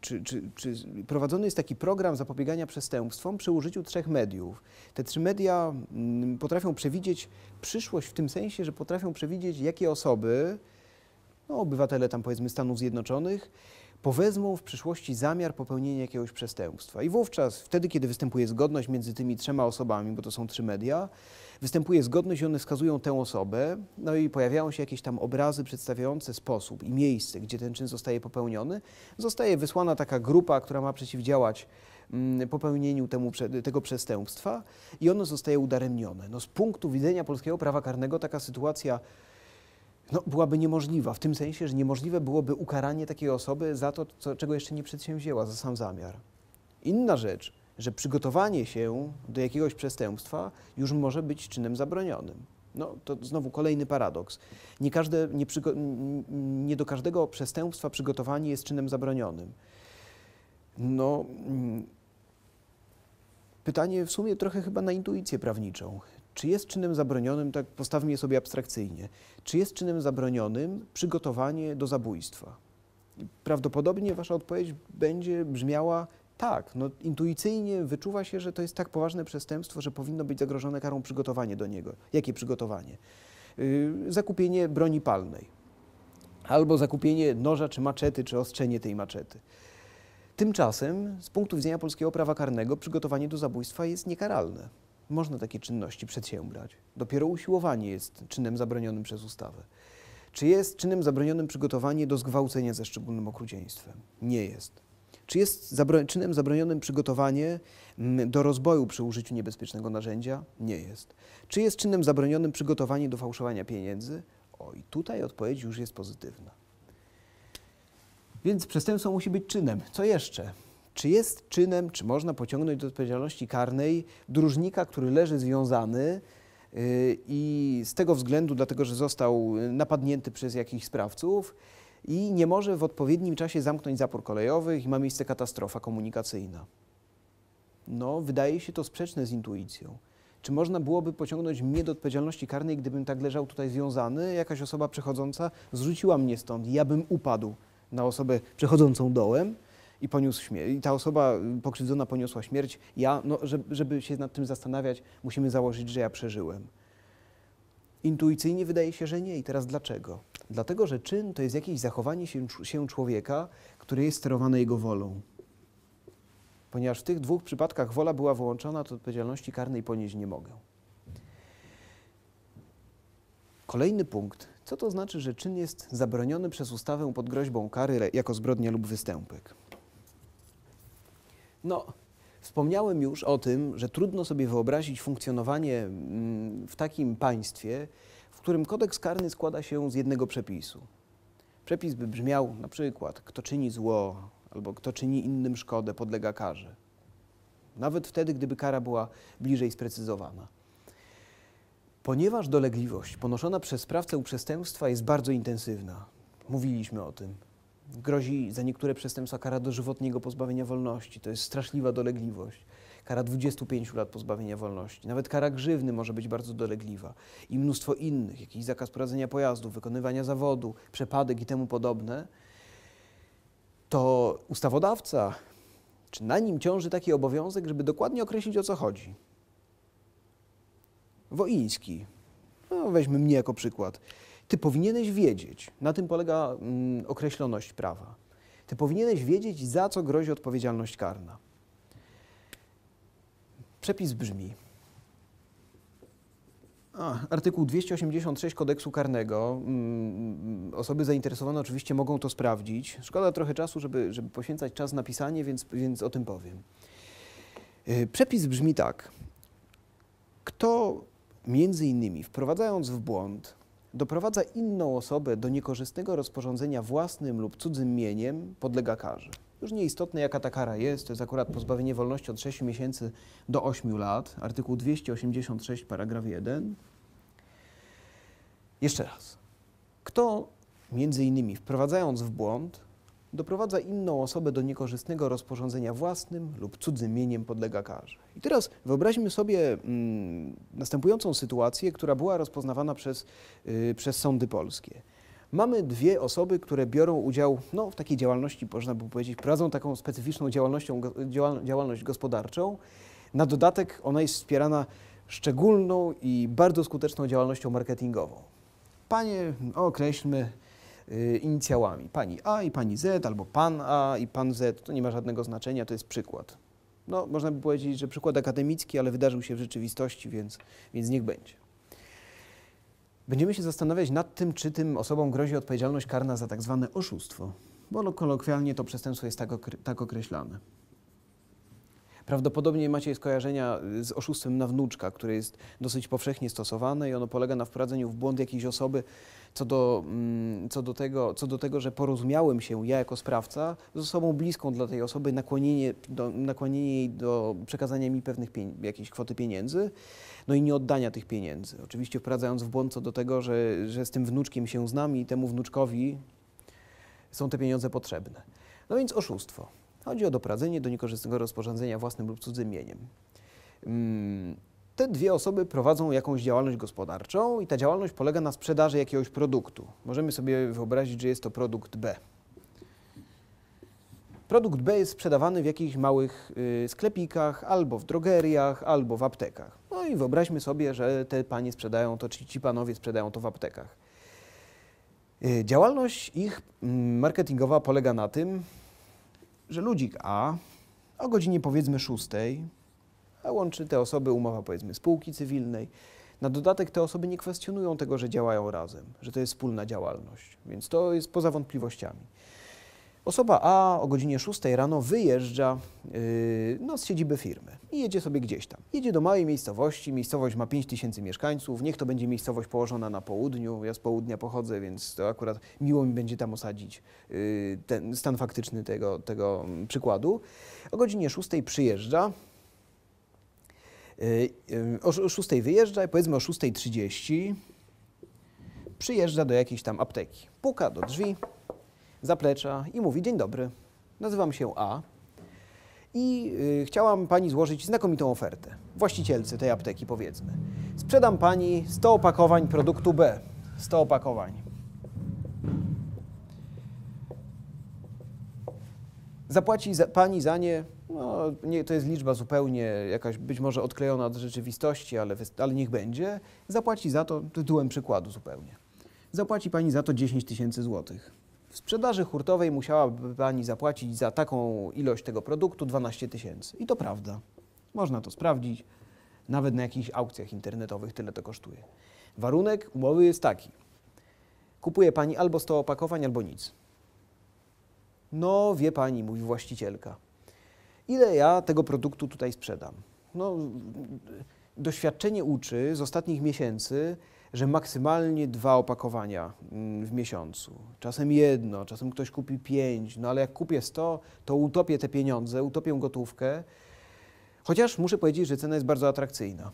czy, czy, czy, prowadzony jest taki program zapobiegania przestępstwom przy użyciu trzech mediów. Te trzy media mm, potrafią przewidzieć przyszłość w tym sensie, że potrafią przewidzieć, jakie osoby, no, obywatele tam powiedzmy Stanów Zjednoczonych, powezmą w przyszłości zamiar popełnienia jakiegoś przestępstwa. I wówczas, wtedy, kiedy występuje zgodność między tymi trzema osobami, bo to są trzy media, występuje zgodność i one wskazują tę osobę, no i pojawiają się jakieś tam obrazy przedstawiające sposób i miejsce, gdzie ten czyn zostaje popełniony. Zostaje wysłana taka grupa, która ma przeciwdziałać mm, popełnieniu temu, tego przestępstwa i ono zostaje udaremnione. No, z punktu widzenia polskiego prawa karnego taka sytuacja no, byłaby niemożliwa, w tym sensie, że niemożliwe byłoby ukaranie takiej osoby za to, co, czego jeszcze nie przedsięwzięła, za sam zamiar. Inna rzecz, że przygotowanie się do jakiegoś przestępstwa już może być czynem zabronionym. No, to znowu kolejny paradoks. Nie, każde, nie, nie do każdego przestępstwa przygotowanie jest czynem zabronionym. No, mm, pytanie w sumie trochę chyba na intuicję prawniczą. Czy jest czynem zabronionym, tak postawmy je sobie abstrakcyjnie, czy jest czynem zabronionym przygotowanie do zabójstwa? Prawdopodobnie wasza odpowiedź będzie brzmiała tak, no intuicyjnie wyczuwa się, że to jest tak poważne przestępstwo, że powinno być zagrożone karą przygotowanie do niego. Jakie przygotowanie? Yy, zakupienie broni palnej albo zakupienie noża czy maczety, czy ostrzenie tej maczety. Tymczasem z punktu widzenia polskiego prawa karnego przygotowanie do zabójstwa jest niekaralne można takie czynności przedsiębrać. Dopiero usiłowanie jest czynem zabronionym przez ustawę. Czy jest czynem zabronionym przygotowanie do zgwałcenia ze szczególnym okrucieństwem? Nie jest. Czy jest zabro czynem zabronionym przygotowanie mm, do rozboju przy użyciu niebezpiecznego narzędzia? Nie jest. Czy jest czynem zabronionym przygotowanie do fałszowania pieniędzy? O, i tutaj odpowiedź już jest pozytywna. Więc przestępstwo musi być czynem. Co jeszcze? Czy jest czynem, czy można pociągnąć do odpowiedzialności karnej dróżnika, który leży związany y, i z tego względu, dlatego że został y, napadnięty przez jakichś sprawców i nie może w odpowiednim czasie zamknąć zapór kolejowych i ma miejsce katastrofa komunikacyjna? No, wydaje się to sprzeczne z intuicją. Czy można byłoby pociągnąć mnie do odpowiedzialności karnej, gdybym tak leżał tutaj związany? Jakaś osoba przechodząca zrzuciła mnie stąd i ja bym upadł na osobę przechodzącą dołem i poniósł śmierć. I ta osoba y, pokrzywdzona poniosła śmierć. Ja, no, żeby, żeby się nad tym zastanawiać, musimy założyć, że ja przeżyłem. Intuicyjnie wydaje się, że nie. I teraz dlaczego? Dlatego, że czyn to jest jakieś zachowanie się, się człowieka, które jest sterowane jego wolą. Ponieważ w tych dwóch przypadkach wola była wyłączona, to odpowiedzialności karnej ponieść nie mogę. Kolejny punkt. Co to znaczy, że czyn jest zabroniony przez ustawę pod groźbą kary jako zbrodnia lub występek? No, wspomniałem już o tym, że trudno sobie wyobrazić funkcjonowanie mm, w takim państwie, w którym kodeks karny składa się z jednego przepisu. Przepis by brzmiał na przykład, kto czyni zło albo kto czyni innym szkodę, podlega karze. Nawet wtedy, gdyby kara była bliżej sprecyzowana. Ponieważ dolegliwość ponoszona przez sprawcę przestępstwa jest bardzo intensywna, mówiliśmy o tym, Grozi za niektóre przestępstwa kara dożywotniego pozbawienia wolności. To jest straszliwa dolegliwość. Kara 25 lat pozbawienia wolności. Nawet kara grzywny może być bardzo dolegliwa. I mnóstwo innych, jakiś zakaz prowadzenia pojazdu, wykonywania zawodu, przepadek i temu podobne. To ustawodawca, czy na nim ciąży taki obowiązek, żeby dokładnie określić o co chodzi? Woiński, no, weźmy mnie jako przykład. Ty powinieneś wiedzieć, na tym polega mm, określoność prawa. Ty powinieneś wiedzieć, za co grozi odpowiedzialność karna. Przepis brzmi. A, artykuł 286 kodeksu karnego. Mm, mm, osoby zainteresowane oczywiście mogą to sprawdzić. Szkoda trochę czasu, żeby, żeby poświęcać czas na pisanie, więc, więc o tym powiem. Y, przepis brzmi tak. Kto między innymi wprowadzając w błąd doprowadza inną osobę do niekorzystnego rozporządzenia własnym lub cudzym mieniem, podlega karze. Już nieistotne, jaka ta kara jest, to jest akurat pozbawienie wolności od 6 miesięcy do 8 lat, artykuł 286, paragraf 1. Jeszcze raz. Kto, między innymi wprowadzając w błąd, doprowadza inną osobę do niekorzystnego rozporządzenia własnym lub cudzym mieniem podlega karze. I teraz wyobraźmy sobie mm, następującą sytuację, która była rozpoznawana przez, yy, przez sądy polskie. Mamy dwie osoby, które biorą udział no, w takiej działalności, można by powiedzieć, prowadzą taką specyficzną działalnością, działalność gospodarczą. Na dodatek ona jest wspierana szczególną i bardzo skuteczną działalnością marketingową. Panie, określmy, Y, inicjałami. Pani A i pani Z, albo pan A i pan Z, to nie ma żadnego znaczenia, to jest przykład. No, można by powiedzieć, że przykład akademicki, ale wydarzył się w rzeczywistości, więc, więc niech będzie. Będziemy się zastanawiać nad tym, czy tym osobom grozi odpowiedzialność karna za tak zwane oszustwo, bo no, kolokwialnie to przestępstwo jest tak, okre tak określane. Prawdopodobnie macie skojarzenia z oszustwem na wnuczka, które jest dosyć powszechnie stosowane i ono polega na wprowadzeniu w błąd jakiejś osoby co do, mm, co do, tego, co do tego, że porozumiałem się ja jako sprawca z osobą bliską dla tej osoby, nakłonienie, do, nakłonienie jej do przekazania mi pewnych jakiejś kwoty pieniędzy, no i nie oddania tych pieniędzy. Oczywiście wprowadzając w błąd co do tego, że, że z tym wnuczkiem się znam i temu wnuczkowi są te pieniądze potrzebne. No więc oszustwo. Chodzi o doprowadzenie do niekorzystnego rozporządzenia własnym lub cudzym mieniem. Mm, te dwie osoby prowadzą jakąś działalność gospodarczą i ta działalność polega na sprzedaży jakiegoś produktu. Możemy sobie wyobrazić, że jest to produkt B. Produkt B jest sprzedawany w jakichś małych y, sklepikach, albo w drogeriach, albo w aptekach. No i wyobraźmy sobie, że te panie sprzedają to, czy ci panowie sprzedają to w aptekach. Y, działalność ich mm, marketingowa polega na tym, że ludzik A o godzinie powiedzmy 6, a łączy te osoby umowa powiedzmy spółki cywilnej, na dodatek te osoby nie kwestionują tego, że działają razem, że to jest wspólna działalność, więc to jest poza wątpliwościami. Osoba A o godzinie 6 rano wyjeżdża yy, no, z siedziby firmy i jedzie sobie gdzieś tam. Jedzie do małej miejscowości, miejscowość ma 5000 mieszkańców, niech to będzie miejscowość położona na południu, ja z południa pochodzę, więc to akurat miło mi będzie tam osadzić yy, ten stan faktyczny tego, tego mm, przykładu. O godzinie 6 przyjeżdża, yy, yy o 6 wyjeżdża i powiedzmy o 6.30 przyjeżdża do jakiejś tam apteki. Puka do drzwi, zaplecza i mówi: Dzień dobry, nazywam się A. I y, chciałam pani złożyć znakomitą ofertę, Właścicielce tej apteki powiedzmy. Sprzedam pani 100 opakowań produktu B. 100 opakowań. Zapłaci za, pani za nie, no, nie, to jest liczba zupełnie jakaś być może odklejona od rzeczywistości, ale, ale niech będzie. Zapłaci za to tytułem przykładu zupełnie. Zapłaci pani za to 10 tysięcy złotych. W sprzedaży hurtowej musiałaby Pani zapłacić za taką ilość tego produktu 12 tysięcy. I to prawda. Można to sprawdzić. Nawet na jakichś aukcjach internetowych tyle to kosztuje. Warunek umowy jest taki. Kupuje Pani albo 100 opakowań, albo nic. No, wie Pani, mówi właścicielka. Ile ja tego produktu tutaj sprzedam? No, doświadczenie uczy z ostatnich miesięcy, że maksymalnie dwa opakowania mm, w miesiącu. Czasem jedno, czasem ktoś kupi pięć, no ale jak kupię sto, to utopię te pieniądze, utopię gotówkę. Chociaż muszę powiedzieć, że cena jest bardzo atrakcyjna.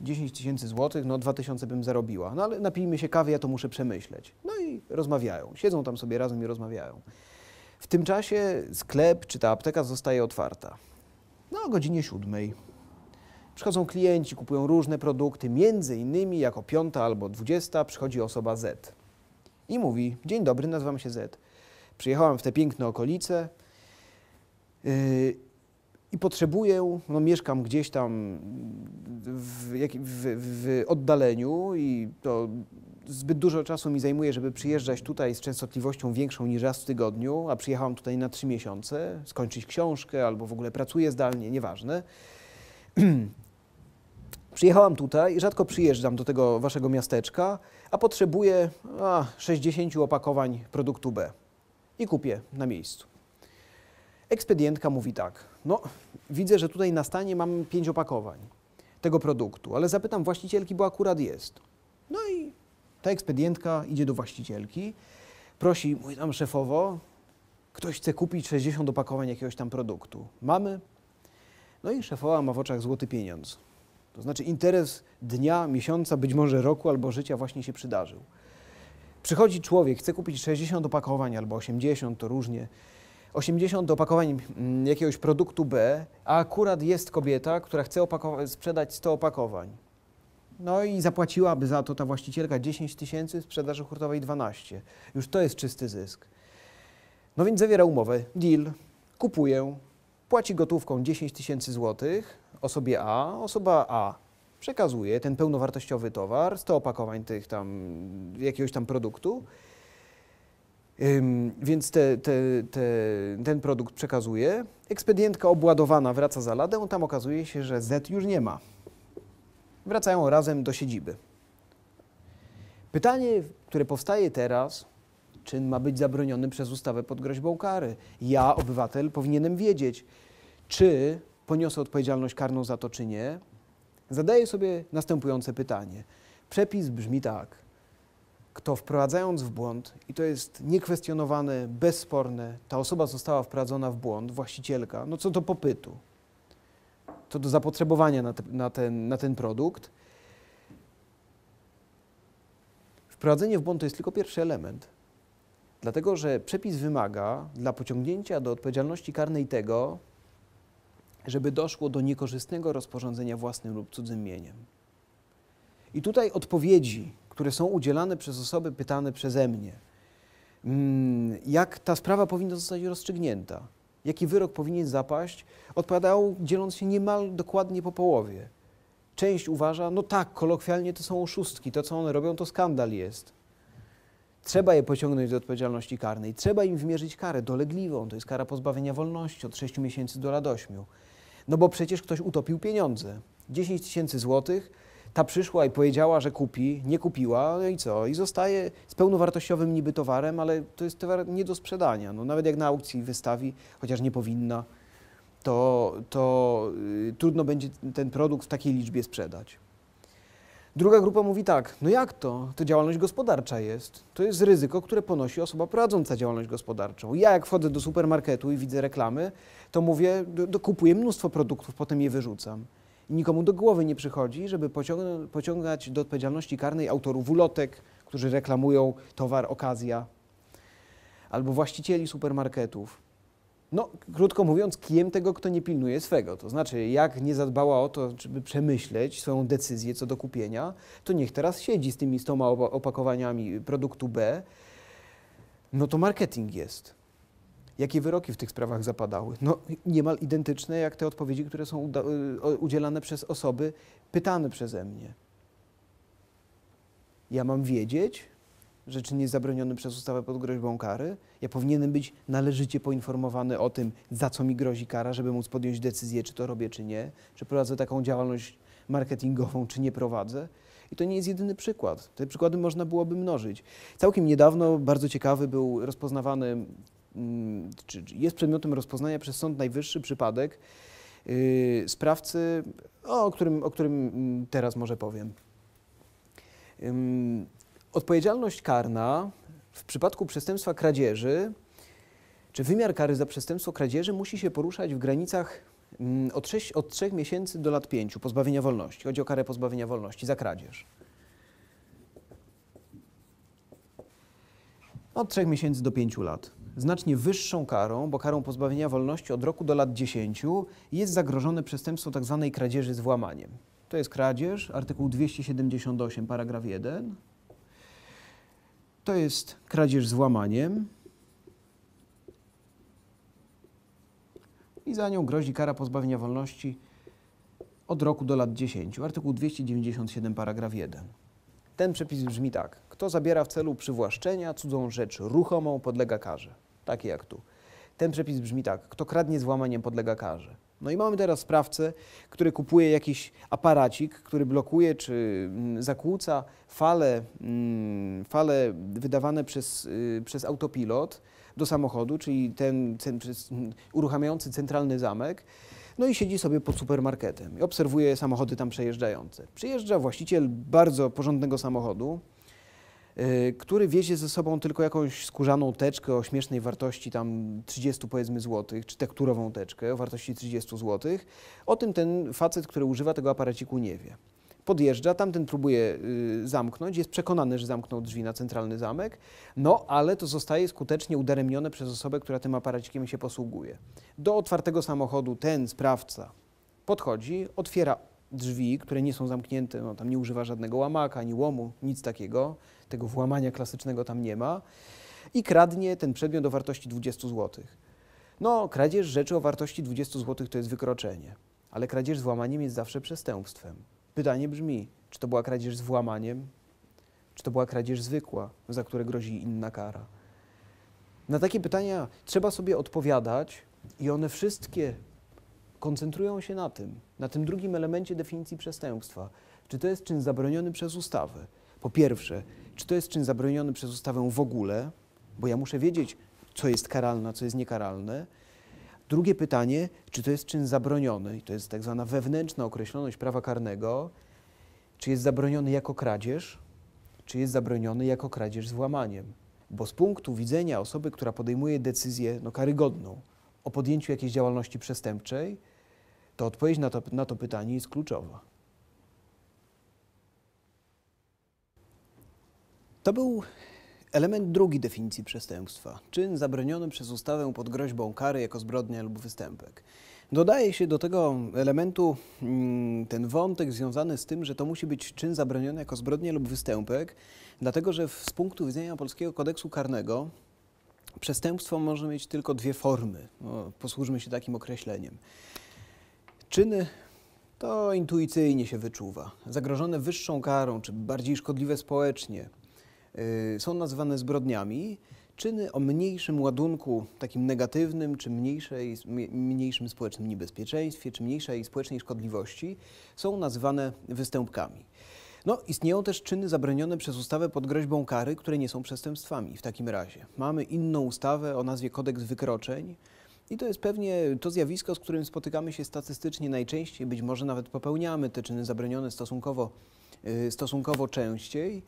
10 tysięcy złotych, no 2 tysiące bym zarobiła. No ale napijmy się kawy, ja to muszę przemyśleć. No i rozmawiają. Siedzą tam sobie razem i rozmawiają. W tym czasie sklep czy ta apteka zostaje otwarta. No o godzinie siódmej. Przychodzą klienci, kupują różne produkty, między innymi jako piąta albo dwudziesta przychodzi osoba Z. I mówi, dzień dobry, nazywam się Z. Przyjechałam w te piękne okolice yy, i potrzebuję, no mieszkam gdzieś tam w, w, w oddaleniu i to zbyt dużo czasu mi zajmuje, żeby przyjeżdżać tutaj z częstotliwością większą niż raz w tygodniu, a przyjechałam tutaj na trzy miesiące, skończyć książkę albo w ogóle pracuję zdalnie, nieważne. Przyjechałam tutaj, rzadko przyjeżdżam do tego waszego miasteczka, a potrzebuję a, 60 opakowań produktu B. I kupię na miejscu. Ekspedientka mówi tak: No, widzę, że tutaj na stanie mam 5 opakowań tego produktu, ale zapytam właścicielki, bo akurat jest. No i ta ekspedientka idzie do właścicielki, prosi, mówi tam szefowo, ktoś chce kupić 60 opakowań jakiegoś tam produktu. Mamy no i szefowa ma w oczach złoty pieniądz. To znaczy interes dnia, miesiąca, być może roku albo życia właśnie się przydarzył. Przychodzi człowiek, chce kupić 60 opakowań albo 80, to różnie. 80 opakowań mm, jakiegoś produktu B, a akurat jest kobieta, która chce sprzedać 100 opakowań. No i zapłaciłaby za to ta właścicielka 10 tysięcy, sprzedaży hurtowej 12. Już to jest czysty zysk. No więc zawiera umowę, deal, kupuję, płaci gotówką 10 tysięcy złotych osobie A, osoba A przekazuje ten pełnowartościowy towar, 100 opakowań tych tam, jakiegoś tam produktu, Ym, więc te, te, te, ten produkt przekazuje. Ekspedientka obładowana wraca za ladę, tam okazuje się, że Z już nie ma. Wracają razem do siedziby. Pytanie, które powstaje teraz, czyn ma być zabroniony przez ustawę pod groźbą kary. Ja, obywatel, powinienem wiedzieć, czy poniosę odpowiedzialność karną za to, czy nie. Zadaję sobie następujące pytanie. Przepis brzmi tak. Kto wprowadzając w błąd, i to jest niekwestionowane, bezsporne, ta osoba została wprowadzona w błąd, właścicielka, no co do popytu, co do zapotrzebowania na, te, na, ten, na ten produkt, Wprowadzenie w błąd to jest tylko pierwszy element. Dlatego, że przepis wymaga dla pociągnięcia do odpowiedzialności karnej tego, żeby doszło do niekorzystnego rozporządzenia własnym lub cudzym mieniem. I tutaj odpowiedzi, które są udzielane przez osoby pytane przeze mnie, mm, jak ta sprawa powinna zostać rozstrzygnięta, jaki wyrok powinien zapaść, odpowiadają dzieląc się niemal dokładnie po połowie. Część uważa, no tak, kolokwialnie to są oszustki, to co one robią to skandal jest. Trzeba je pociągnąć do odpowiedzialności karnej, trzeba im wymierzyć karę dolegliwą, to jest kara pozbawienia wolności od 6 miesięcy do lat 8. No bo przecież ktoś utopił pieniądze. 10 tysięcy złotych, ta przyszła i powiedziała, że kupi, nie kupiła, no i co? I zostaje z pełnowartościowym niby towarem, ale to jest towar nie do sprzedania. No, nawet jak na aukcji wystawi, chociaż nie powinna, to, to y, trudno będzie ten produkt w takiej liczbie sprzedać. Druga grupa mówi tak, no jak to? To działalność gospodarcza jest. To jest ryzyko, które ponosi osoba prowadząca działalność gospodarczą. Ja jak wchodzę do supermarketu i widzę reklamy, to mówię, do, do kupuję mnóstwo produktów, potem je wyrzucam. I nikomu do głowy nie przychodzi, żeby pociąga, pociągać do odpowiedzialności karnej autorów ulotek, którzy reklamują towar okazja, albo właścicieli supermarketów no, krótko mówiąc, kijem tego, kto nie pilnuje swego. To znaczy, jak nie zadbała o to, żeby przemyśleć swoją decyzję co do kupienia, to niech teraz siedzi z tymi stoma opakowaniami produktu B. No to marketing jest. Jakie wyroki w tych sprawach zapadały? No, niemal identyczne jak te odpowiedzi, które są y, udzielane przez osoby pytane przeze mnie. Ja mam wiedzieć, że czyn jest zabroniony przez ustawę pod groźbą kary. Ja powinienem być należycie poinformowany o tym, za co mi grozi kara, żeby móc podjąć decyzję, czy to robię, czy nie, czy prowadzę taką działalność marketingową, czy nie prowadzę. I to nie jest jedyny przykład. Te przykłady można byłoby mnożyć. Całkiem niedawno bardzo ciekawy był rozpoznawany, mm, czy jest przedmiotem rozpoznania przez Sąd Najwyższy przypadek yy, sprawcy, o którym, o którym mm, teraz może powiem Odpowiedzialność karna w przypadku przestępstwa kradzieży, czy wymiar kary za przestępstwo kradzieży musi się poruszać w granicach mm, od 6, od 3 miesięcy do lat 5 pozbawienia wolności. Chodzi o karę pozbawienia wolności za kradzież. Od 3 miesięcy do 5 lat. Znacznie wyższą karą, bo karą pozbawienia wolności od roku do lat 10 jest zagrożone przestępstwo tzw. Tak kradzieży z włamaniem. To jest kradzież, artykuł 278, paragraf 1 to jest kradzież z łamaniem. I za nią grozi kara pozbawienia wolności od roku do lat 10. Artykuł 297, paragraf 1. Ten przepis brzmi tak. Kto zabiera w celu przywłaszczenia cudzą rzecz ruchomą, podlega karze. Takie jak tu. Ten przepis brzmi tak. Kto kradnie z łamaniem, podlega karze. No i mamy teraz sprawcę, który kupuje jakiś aparacik, który blokuje czy mm, zakłóca fale, mm, fale wydawane przez, y, przez autopilot do samochodu, czyli ten, ten mm, uruchamiający centralny zamek. No i siedzi sobie pod supermarketem i obserwuje samochody tam przejeżdżające. Przyjeżdża właściciel bardzo porządnego samochodu, E, który wiezie ze sobą tylko jakąś skórzaną teczkę o śmiesznej wartości tam 30 powiedzmy złotych, czy tekturową teczkę o wartości 30 złotych, o tym ten facet, który używa tego aparaciku nie wie. Podjeżdża, tamten próbuje y, zamknąć, jest przekonany, że zamknął drzwi na centralny zamek, no ale to zostaje skutecznie udaremnione przez osobę, która tym aparacikiem się posługuje. Do otwartego samochodu ten sprawca podchodzi, otwiera drzwi, które nie są zamknięte, no, tam nie używa żadnego łamaka, ani łomu, nic takiego, tego włamania klasycznego tam nie ma, i kradnie ten przedmiot o wartości 20 zł. No, kradzież rzeczy o wartości 20 zł to jest wykroczenie, ale kradzież z włamaniem jest zawsze przestępstwem. Pytanie brzmi, czy to była kradzież z włamaniem, czy to była kradzież zwykła, za które grozi inna kara? Na takie pytania trzeba sobie odpowiadać i one wszystkie koncentrują się na tym, na tym drugim elemencie definicji przestępstwa. Czy to jest czyn zabroniony przez ustawę? Po pierwsze, czy to jest czyn zabroniony przez ustawę w ogóle? Bo ja muszę wiedzieć, co jest karalne, a co jest niekaralne. Drugie pytanie, czy to jest czyn zabroniony? I to jest tak zwana wewnętrzna określoność prawa karnego. Czy jest zabroniony jako kradzież? Czy jest zabroniony jako kradzież z włamaniem? Bo z punktu widzenia osoby, która podejmuje decyzję no, karygodną o podjęciu jakiejś działalności przestępczej, to odpowiedź na to, na to pytanie jest kluczowa. To był element drugi definicji przestępstwa czyn zabroniony przez ustawę pod groźbą kary jako zbrodnia lub występek. Dodaje się do tego elementu mm, ten wątek związany z tym, że to musi być czyn zabroniony jako zbrodnia lub występek, dlatego że z punktu widzenia polskiego kodeksu karnego przestępstwo może mieć tylko dwie formy. No, posłużmy się takim określeniem. Czyny to intuicyjnie się wyczuwa. Zagrożone wyższą karą, czy bardziej szkodliwe społecznie, yy, są nazywane zbrodniami. Czyny o mniejszym ładunku, takim negatywnym, czy mniejszej, mniejszym społecznym niebezpieczeństwie, czy mniejszej społecznej szkodliwości, są nazywane występkami. No, istnieją też czyny zabronione przez ustawę pod groźbą kary, które nie są przestępstwami. W takim razie mamy inną ustawę o nazwie Kodeks Wykroczeń, i to jest pewnie to zjawisko, z którym spotykamy się statystycznie najczęściej, być może nawet popełniamy te czyny zabronione stosunkowo, y, stosunkowo częściej.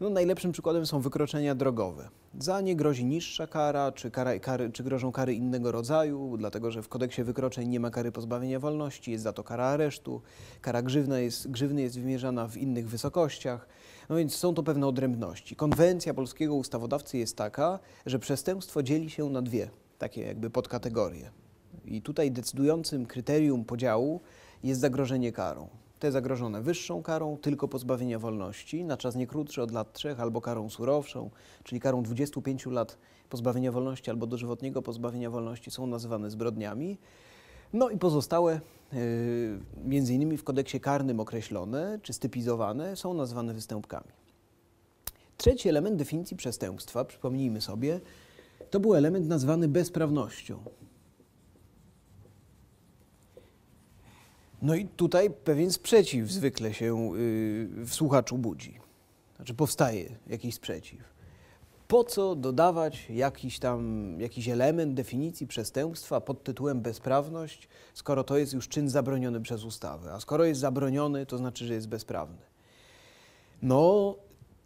No, najlepszym przykładem są wykroczenia drogowe. Za nie grozi niższa kara czy, kara, kary, czy grożą kary innego rodzaju, dlatego że w kodeksie wykroczeń nie ma kary pozbawienia wolności, jest za to kara aresztu, kara grzywna jest, grzywny jest wymierzana w innych wysokościach. No więc są to pewne odrębności. Konwencja polskiego ustawodawcy jest taka, że przestępstwo dzieli się na dwie takie jakby podkategorie. I tutaj decydującym kryterium podziału jest zagrożenie karą. Te zagrożone wyższą karą, tylko pozbawienia wolności na czas nie krótszy od lat trzech, albo karą surowszą, czyli karą 25 lat pozbawienia wolności albo dożywotniego pozbawienia wolności są nazywane zbrodniami. No i pozostałe, yy, między innymi w kodeksie karnym określone czy stypizowane, są nazywane występkami. Trzeci element definicji przestępstwa, przypomnijmy sobie, to był element nazwany bezprawnością. No i tutaj pewien sprzeciw zwykle się y, w słuchaczu budzi. Znaczy powstaje jakiś sprzeciw. Po co dodawać jakiś tam, jakiś element definicji przestępstwa pod tytułem bezprawność, skoro to jest już czyn zabroniony przez ustawę? A skoro jest zabroniony, to znaczy, że jest bezprawny. No,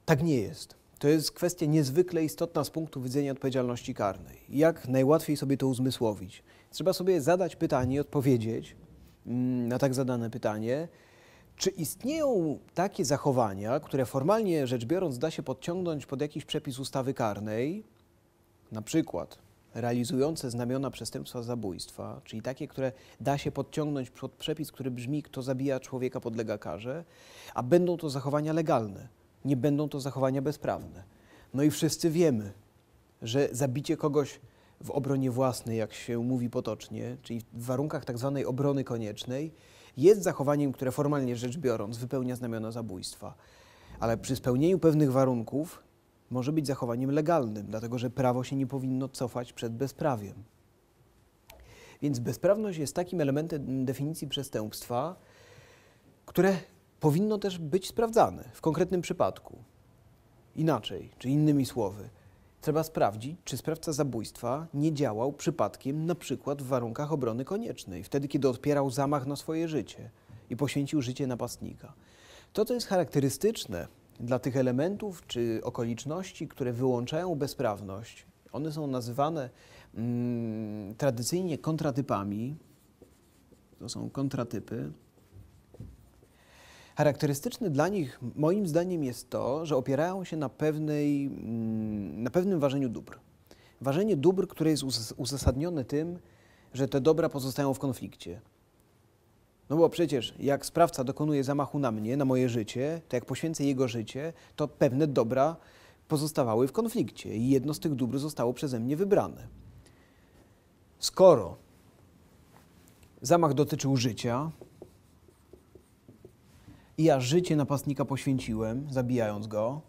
tak nie jest. To jest kwestia niezwykle istotna z punktu widzenia odpowiedzialności karnej. Jak najłatwiej sobie to uzmysłowić? Trzeba sobie zadać pytanie, odpowiedzieć mm, na tak zadane pytanie, czy istnieją takie zachowania, które formalnie rzecz biorąc da się podciągnąć pod jakiś przepis ustawy karnej, na przykład realizujące znamiona przestępstwa zabójstwa, czyli takie, które da się podciągnąć pod przepis, który brzmi kto zabija człowieka podlega karze, a będą to zachowania legalne? nie będą to zachowania bezprawne. No i wszyscy wiemy, że zabicie kogoś w obronie własnej, jak się mówi potocznie, czyli w warunkach tak zwanej obrony koniecznej, jest zachowaniem, które formalnie rzecz biorąc wypełnia znamiona zabójstwa. Ale przy spełnieniu pewnych warunków może być zachowaniem legalnym, dlatego że prawo się nie powinno cofać przed bezprawiem. Więc bezprawność jest takim elementem definicji przestępstwa, które powinno też być sprawdzane w konkretnym przypadku. Inaczej, czy innymi słowy, trzeba sprawdzić, czy sprawca zabójstwa nie działał przypadkiem na przykład w warunkach obrony koniecznej, wtedy kiedy odpierał zamach na swoje życie i poświęcił życie napastnika. To, co jest charakterystyczne dla tych elementów czy okoliczności, które wyłączają bezprawność, one są nazywane mm, tradycyjnie kontratypami. To są kontratypy. Charakterystyczne dla nich moim zdaniem jest to, że opierają się na, pewnej, mm, na pewnym ważeniu dóbr. Ważenie dóbr, które jest uzasadnione tym, że te dobra pozostają w konflikcie. No bo przecież jak sprawca dokonuje zamachu na mnie, na moje życie, to jak poświęcę jego życie, to pewne dobra pozostawały w konflikcie i jedno z tych dóbr zostało przeze mnie wybrane. Skoro zamach dotyczył życia, ja życie napastnika poświęciłem, zabijając go,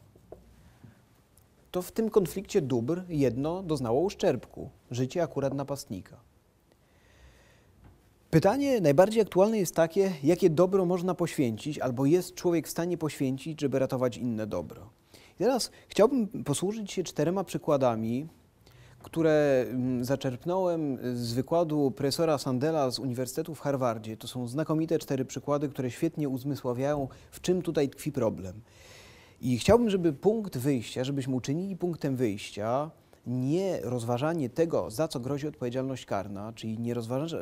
to w tym konflikcie dóbr jedno doznało uszczerbku życie akurat napastnika. Pytanie najbardziej aktualne jest takie, jakie dobro można poświęcić, albo jest człowiek w stanie poświęcić, żeby ratować inne dobro. I teraz chciałbym posłużyć się czterema przykładami które mm, zaczerpnąłem y, z wykładu profesora Sandela z Uniwersytetu w Harvardzie. To są znakomite cztery przykłady, które świetnie uzmysławiają, w czym tutaj tkwi problem. I chciałbym, żeby punkt wyjścia, żebyśmy uczynili punktem wyjścia nie rozważanie tego, za co grozi odpowiedzialność karna, czyli nie,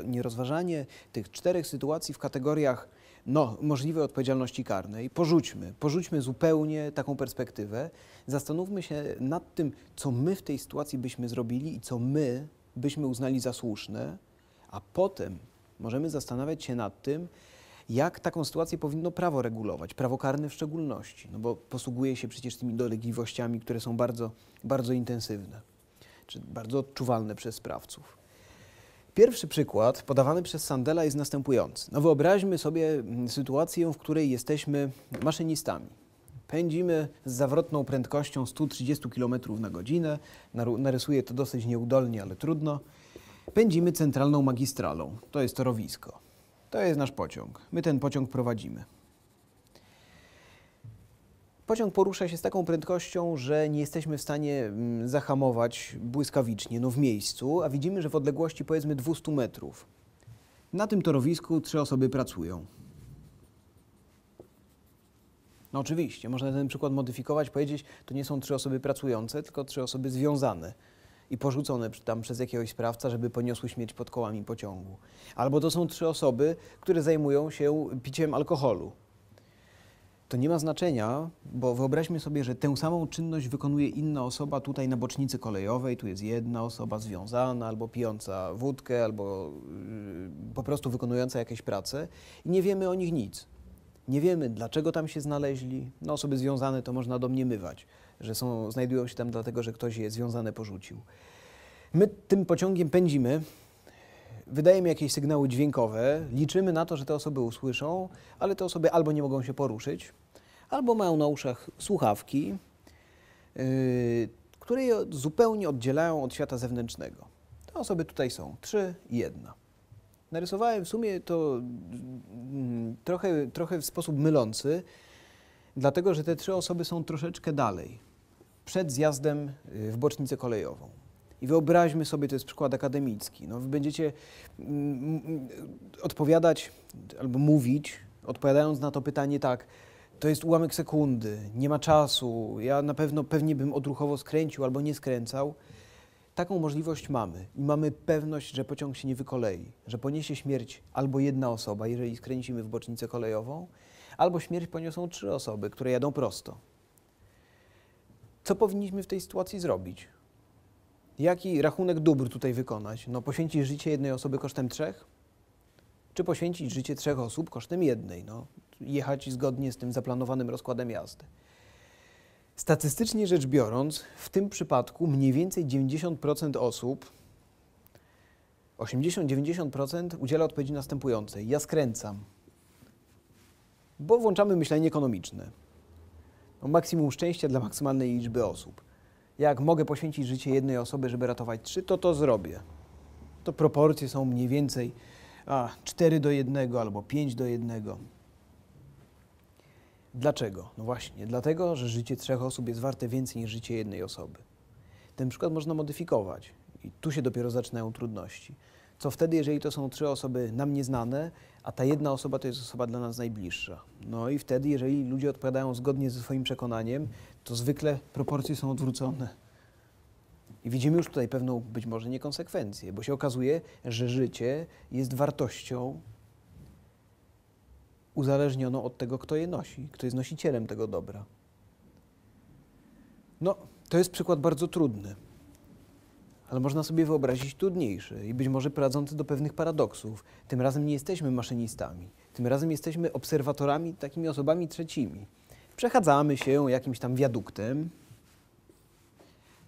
nie rozważanie tych czterech sytuacji w kategoriach no, możliwej odpowiedzialności karnej, porzućmy, porzućmy zupełnie taką perspektywę, zastanówmy się nad tym, co my w tej sytuacji byśmy zrobili i co my byśmy uznali za słuszne, a potem możemy zastanawiać się nad tym, jak taką sytuację powinno prawo regulować, prawo karne w szczególności, no bo posługuje się przecież tymi dolegliwościami, które są bardzo, bardzo intensywne, czy bardzo odczuwalne przez sprawców. Pierwszy przykład podawany przez Sandela jest następujący. No wyobraźmy sobie mm, sytuację, w której jesteśmy maszynistami. Pędzimy z zawrotną prędkością 130 km na godzinę. Narysuję to dosyć nieudolnie, ale trudno. Pędzimy centralną magistralą. To jest torowisko. To jest nasz pociąg. My ten pociąg prowadzimy pociąg porusza się z taką prędkością, że nie jesteśmy w stanie mm, zahamować błyskawicznie, no w miejscu, a widzimy, że w odległości powiedzmy 200 metrów. Na tym torowisku trzy osoby pracują. No oczywiście, można ten przykład modyfikować, powiedzieć, to nie są trzy osoby pracujące, tylko trzy osoby związane i porzucone tam przez jakiegoś sprawca, żeby poniosły śmierć pod kołami pociągu. Albo to są trzy osoby, które zajmują się piciem alkoholu to nie ma znaczenia, bo wyobraźmy sobie, że tę samą czynność wykonuje inna osoba tutaj na bocznicy kolejowej, tu jest jedna osoba związana, albo pijąca wódkę, albo yy, po prostu wykonująca jakieś prace i nie wiemy o nich nic. Nie wiemy, dlaczego tam się znaleźli. No, osoby związane to można domniemywać, że są, znajdują się tam dlatego, że ktoś je związane porzucił. My tym pociągiem pędzimy, wydajemy jakieś sygnały dźwiękowe, liczymy na to, że te osoby usłyszą, ale te osoby albo nie mogą się poruszyć, albo mają na uszach słuchawki, yy, które je zupełnie oddzielają od świata zewnętrznego. Te osoby tutaj są, trzy i jedna. Narysowałem w sumie to mm, trochę, trochę w sposób mylący, dlatego że te trzy osoby są troszeczkę dalej, przed zjazdem y, w bocznicę kolejową. I wyobraźmy sobie, to jest przykład akademicki. No, wy będziecie mm, mm, odpowiadać albo mówić, odpowiadając na to pytanie tak, to jest ułamek sekundy, nie ma czasu, ja na pewno pewnie bym odruchowo skręcił albo nie skręcał. Taką możliwość mamy i mamy pewność, że pociąg się nie wykolei, że poniesie śmierć albo jedna osoba, jeżeli skręcimy w bocznicę kolejową, albo śmierć poniosą trzy osoby, które jadą prosto. Co powinniśmy w tej sytuacji zrobić? jaki rachunek dóbr tutaj wykonać? No poświęcić życie jednej osoby kosztem trzech? Czy poświęcić życie trzech osób kosztem jednej? No, jechać zgodnie z tym zaplanowanym rozkładem jazdy. Statystycznie rzecz biorąc, w tym przypadku mniej więcej 90% osób, 80-90% udziela odpowiedzi następującej. Ja skręcam, bo włączamy myślenie ekonomiczne. No, maksimum szczęścia dla maksymalnej liczby osób jak mogę poświęcić życie jednej osoby, żeby ratować trzy, to to zrobię. To proporcje są mniej więcej a, 4 do 1 albo 5 do 1. Dlaczego? No właśnie, dlatego, że życie trzech osób jest warte więcej niż życie jednej osoby. Ten przykład można modyfikować i tu się dopiero zaczynają trudności. Co wtedy, jeżeli to są trzy osoby nam nieznane a ta jedna osoba to jest osoba dla nas najbliższa. No i wtedy, jeżeli ludzie odpowiadają zgodnie ze swoim przekonaniem, to zwykle proporcje są odwrócone. I widzimy już tutaj pewną być może niekonsekwencję, bo się okazuje, że życie jest wartością uzależnioną od tego, kto je nosi, kto jest nosicielem tego dobra. No, to jest przykład bardzo trudny ale można sobie wyobrazić trudniejszy i być może prowadzący do pewnych paradoksów. Tym razem nie jesteśmy maszynistami, tym razem jesteśmy obserwatorami, takimi osobami trzecimi. Przechadzamy się jakimś tam wiaduktem,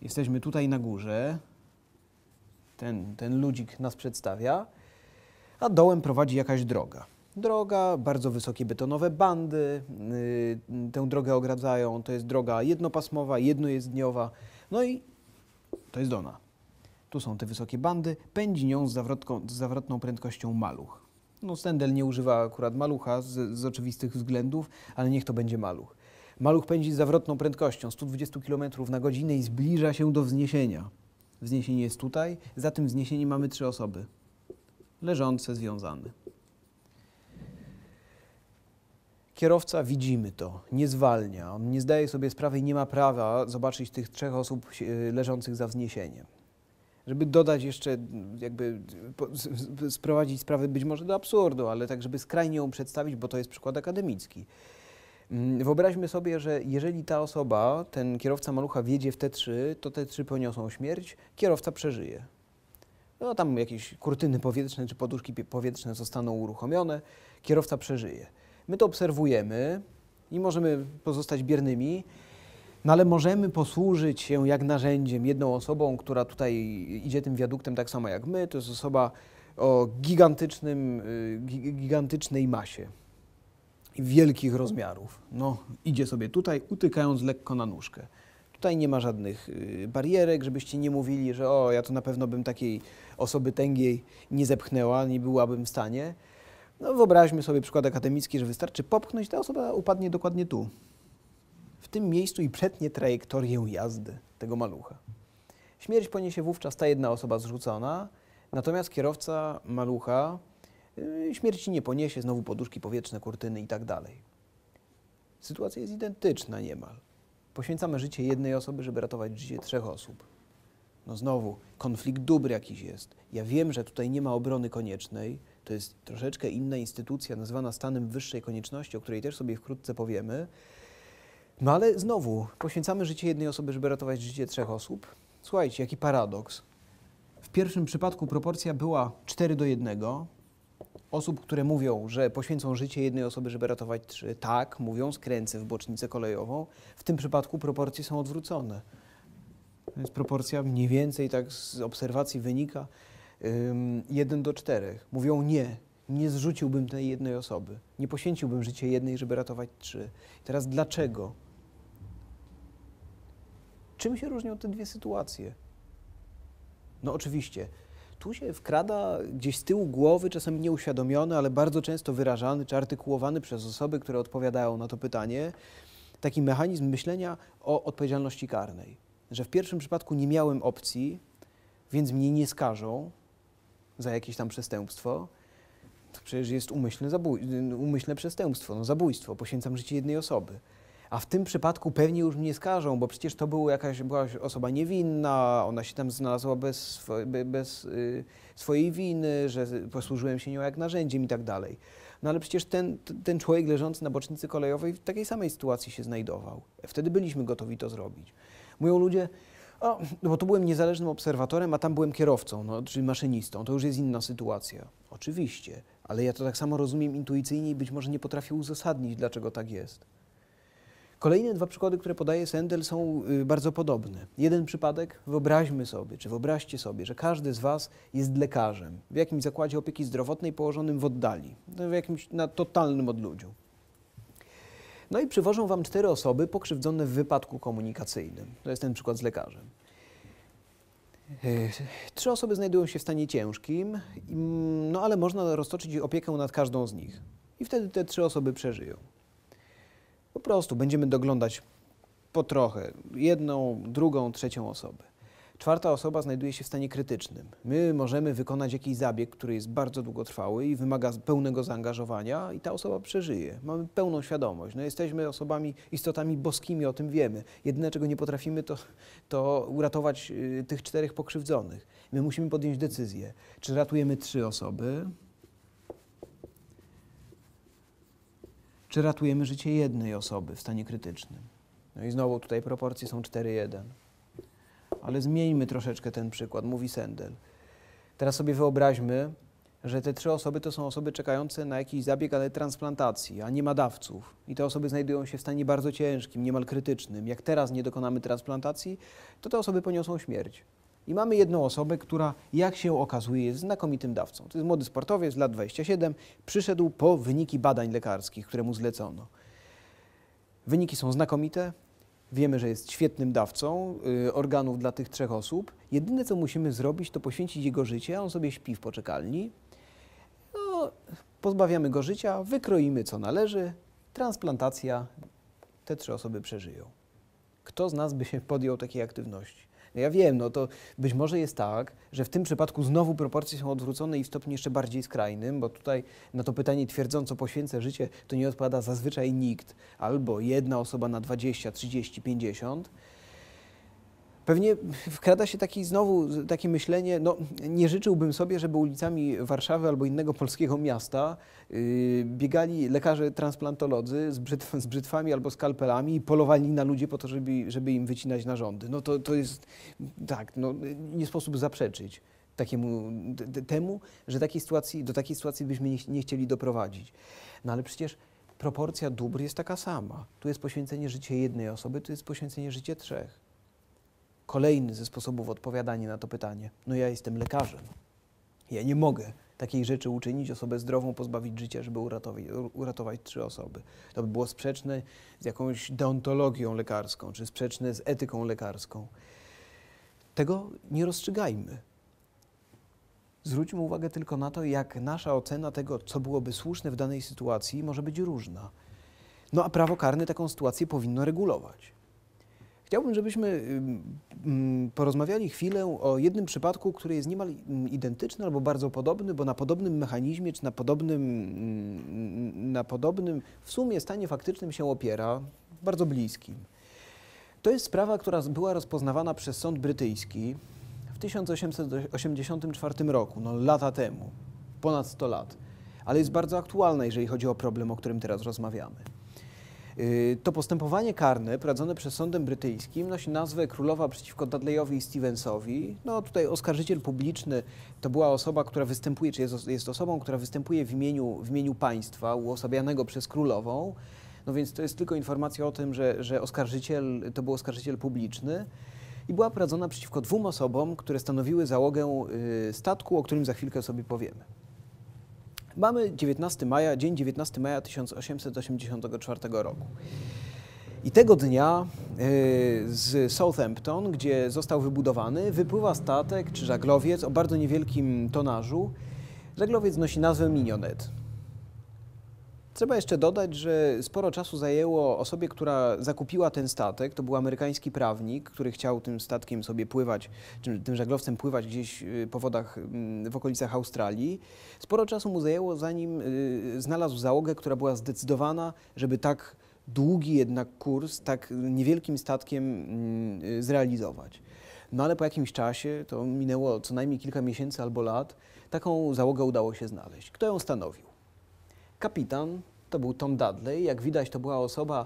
jesteśmy tutaj na górze, ten, ten ludzik nas przedstawia, a dołem prowadzi jakaś droga. Droga, bardzo wysokie betonowe bandy, yy, tę drogę ogradzają, to jest droga jednopasmowa, jednojezdniowa, no i to jest ona. Tu są te wysokie bandy, pędzi nią z, zawrotką, z zawrotną prędkością maluch. No, Stendel nie używa akurat malucha z, z oczywistych względów, ale niech to będzie maluch. Maluch pędzi z zawrotną prędkością 120 km na godzinę i zbliża się do wzniesienia. Wzniesienie jest tutaj, za tym wzniesieniem mamy trzy osoby. Leżące, związane. Kierowca widzimy to, nie zwalnia, on nie zdaje sobie sprawy i nie ma prawa zobaczyć tych trzech osób e, leżących za wzniesieniem żeby dodać jeszcze, jakby sprowadzić sprawę być może do absurdu, ale tak, żeby skrajnie ją przedstawić, bo to jest przykład akademicki. Mm, wyobraźmy sobie, że jeżeli ta osoba, ten kierowca malucha wjedzie w T3, to T3 poniosą śmierć, kierowca przeżyje. No tam jakieś kurtyny powietrzne czy poduszki powietrzne zostaną uruchomione, kierowca przeżyje. My to obserwujemy i możemy pozostać biernymi, no ale możemy posłużyć się jak narzędziem jedną osobą, która tutaj idzie tym wiaduktem tak samo jak my. To jest osoba o gigantycznym, y, gigantycznej masie wielkich rozmiarów. No, idzie sobie tutaj, utykając lekko na nóżkę. Tutaj nie ma żadnych y, barierek, żebyście nie mówili, że o, ja to na pewno bym takiej osoby tęgiej nie zepchnęła, nie byłabym w stanie. No, wyobraźmy sobie przykład akademicki, że wystarczy popchnąć, ta osoba upadnie dokładnie tu w tym miejscu i przetnie trajektorię jazdy tego malucha. Śmierć poniesie wówczas ta jedna osoba zrzucona, natomiast kierowca malucha y, śmierci nie poniesie, znowu poduszki powietrzne, kurtyny i tak dalej. Sytuacja jest identyczna niemal. Poświęcamy życie jednej osoby, żeby ratować życie trzech osób. No znowu, konflikt dóbr jakiś jest. Ja wiem, że tutaj nie ma obrony koniecznej. To jest troszeczkę inna instytucja nazywana stanem wyższej konieczności, o której też sobie wkrótce powiemy. No ale znowu, poświęcamy życie jednej osoby, żeby ratować życie trzech osób. Słuchajcie, jaki paradoks. W pierwszym przypadku proporcja była 4 do 1. Osób, które mówią, że poświęcą życie jednej osoby, żeby ratować trzy, tak, mówią, skręcę w bocznicę kolejową. W tym przypadku proporcje są odwrócone. Więc proporcja mniej więcej tak z obserwacji wynika 1 do 4. Mówią nie, nie zrzuciłbym tej jednej osoby, nie poświęciłbym życia jednej, żeby ratować trzy. teraz dlaczego? Czym się różnią te dwie sytuacje? No oczywiście, tu się wkrada gdzieś z tyłu głowy, czasami nieuświadomiony, ale bardzo często wyrażany czy artykułowany przez osoby, które odpowiadają na to pytanie, taki mechanizm myślenia o odpowiedzialności karnej. Że w pierwszym przypadku nie miałem opcji, więc mnie nie skażą za jakieś tam przestępstwo. To przecież jest umyślne, umyślne przestępstwo, no zabójstwo, poświęcam życie jednej osoby a w tym przypadku pewnie już mnie skażą, bo przecież to była jakaś była osoba niewinna, ona się tam znalazła bez, bez y, swojej winy, że posłużyłem się nią jak narzędziem i tak dalej. No ale przecież ten, ten człowiek leżący na bocznicy kolejowej w takiej samej sytuacji się znajdował. Wtedy byliśmy gotowi to zrobić. Mówią ludzie, o, bo tu byłem niezależnym obserwatorem, a tam byłem kierowcą, no, czyli maszynistą. To już jest inna sytuacja. Oczywiście, ale ja to tak samo rozumiem intuicyjnie i być może nie potrafię uzasadnić, dlaczego tak jest. Kolejne dwa przykłady, które podaje Sendel, są y, bardzo podobne. Jeden przypadek, wyobraźmy sobie, czy wyobraźcie sobie, że każdy z Was jest lekarzem w jakimś zakładzie opieki zdrowotnej położonym w oddali, no, w jakimś na totalnym odludziu. No i przywożą Wam cztery osoby pokrzywdzone w wypadku komunikacyjnym. To jest ten przykład z lekarzem. Y, trzy osoby znajdują się w stanie ciężkim, mm, no ale można roztoczyć opiekę nad każdą z nich. I wtedy te trzy osoby przeżyją. Po prostu będziemy doglądać po trochę jedną, drugą, trzecią osobę. Czwarta osoba znajduje się w stanie krytycznym. My możemy wykonać jakiś zabieg, który jest bardzo długotrwały i wymaga pełnego zaangażowania i ta osoba przeżyje. Mamy pełną świadomość. No, jesteśmy osobami, istotami boskimi, o tym wiemy. Jedyne, czego nie potrafimy, to, to uratować y, tych czterech pokrzywdzonych. My musimy podjąć decyzję, czy ratujemy trzy osoby, czy ratujemy życie jednej osoby w stanie krytycznym. No i znowu tutaj proporcje są 4-1. Ale zmieńmy troszeczkę ten przykład, mówi Sendel. Teraz sobie wyobraźmy, że te trzy osoby to są osoby czekające na jakiś zabieg, ale transplantacji, a nie ma dawców. I te osoby znajdują się w stanie bardzo ciężkim, niemal krytycznym. Jak teraz nie dokonamy transplantacji, to te osoby poniosą śmierć. I mamy jedną osobę, która, jak się okazuje, jest znakomitym dawcą. To jest młody sportowiec, lat 27, przyszedł po wyniki badań lekarskich, które mu zlecono. Wyniki są znakomite. Wiemy, że jest świetnym dawcą y, organów dla tych trzech osób. Jedyne, co musimy zrobić, to poświęcić jego życie, on sobie śpi w poczekalni. No, pozbawiamy go życia, wykroimy co należy, transplantacja, te trzy osoby przeżyją. Kto z nas by się podjął takiej aktywności? No ja wiem, no to być może jest tak, że w tym przypadku znowu proporcje są odwrócone i w stopniu jeszcze bardziej skrajnym, bo tutaj na to pytanie twierdząco poświęcę życie, to nie odpowiada zazwyczaj nikt, albo jedna osoba na 20, 30, 50, Pewnie wkrada się taki znowu takie myślenie, no nie życzyłbym sobie, żeby ulicami Warszawy albo innego polskiego miasta yy, biegali lekarze transplantolodzy z, z brzytwami albo skalpelami i polowali na ludzi po to, żeby, żeby im wycinać narządy. No to, to jest tak, no, nie sposób zaprzeczyć takiemu, temu, że takiej sytuacji, do takiej sytuacji byśmy nie, nie chcieli doprowadzić. No ale przecież proporcja dóbr jest taka sama. Tu jest poświęcenie życia jednej osoby, tu jest poświęcenie życia trzech. Kolejny ze sposobów odpowiadania na to pytanie. No ja jestem lekarzem. Ja nie mogę takiej rzeczy uczynić, osobę zdrową pozbawić życia, żeby uratować, uratować, trzy osoby. To by było sprzeczne z jakąś deontologią lekarską, czy sprzeczne z etyką lekarską. Tego nie rozstrzygajmy. Zwróćmy uwagę tylko na to, jak nasza ocena tego, co byłoby słuszne w danej sytuacji, może być różna. No a prawo karne taką sytuację powinno regulować. Chciałbym, żebyśmy porozmawiali chwilę o jednym przypadku, który jest niemal identyczny albo bardzo podobny, bo na podobnym mechanizmie czy na podobnym, na podobnym w sumie stanie faktycznym się opiera, bardzo bliskim. To jest sprawa, która była rozpoznawana przez sąd brytyjski w 1884 roku, no lata temu, ponad 100 lat, ale jest bardzo aktualna, jeżeli chodzi o problem, o którym teraz rozmawiamy. Y, to postępowanie karne prowadzone przez sądem brytyjskim nosi nazwę Królowa przeciwko Dudleyowi i Stevensowi. No tutaj oskarżyciel publiczny to była osoba, która występuje, czy jest, jest osobą, która występuje w imieniu, w imieniu państwa uosabianego przez królową. No więc to jest tylko informacja o tym, że, że oskarżyciel to był oskarżyciel publiczny i była prowadzona przeciwko dwóm osobom, które stanowiły załogę y, statku, o którym za chwilkę sobie powiemy. Mamy 19 maja, dzień 19 maja 1884 roku. I tego dnia e, z Southampton, gdzie został wybudowany, wypływa statek czy żaglowiec o bardzo niewielkim tonażu. Żaglowiec nosi nazwę Minionet. Trzeba jeszcze dodać, że sporo czasu zajęło osobie, która zakupiła ten statek. To był amerykański prawnik, który chciał tym statkiem sobie pływać, tym żaglowcem pływać gdzieś y, po wodach mm, w okolicach Australii. Sporo czasu mu zajęło, zanim y, znalazł załogę, która była zdecydowana, żeby tak długi jednak kurs tak niewielkim statkiem mm, y, zrealizować. No ale po jakimś czasie, to minęło co najmniej kilka miesięcy albo lat, taką załogę udało się znaleźć. Kto ją stanowił? Kapitan to był Tom Dudley. Jak widać, to była osoba,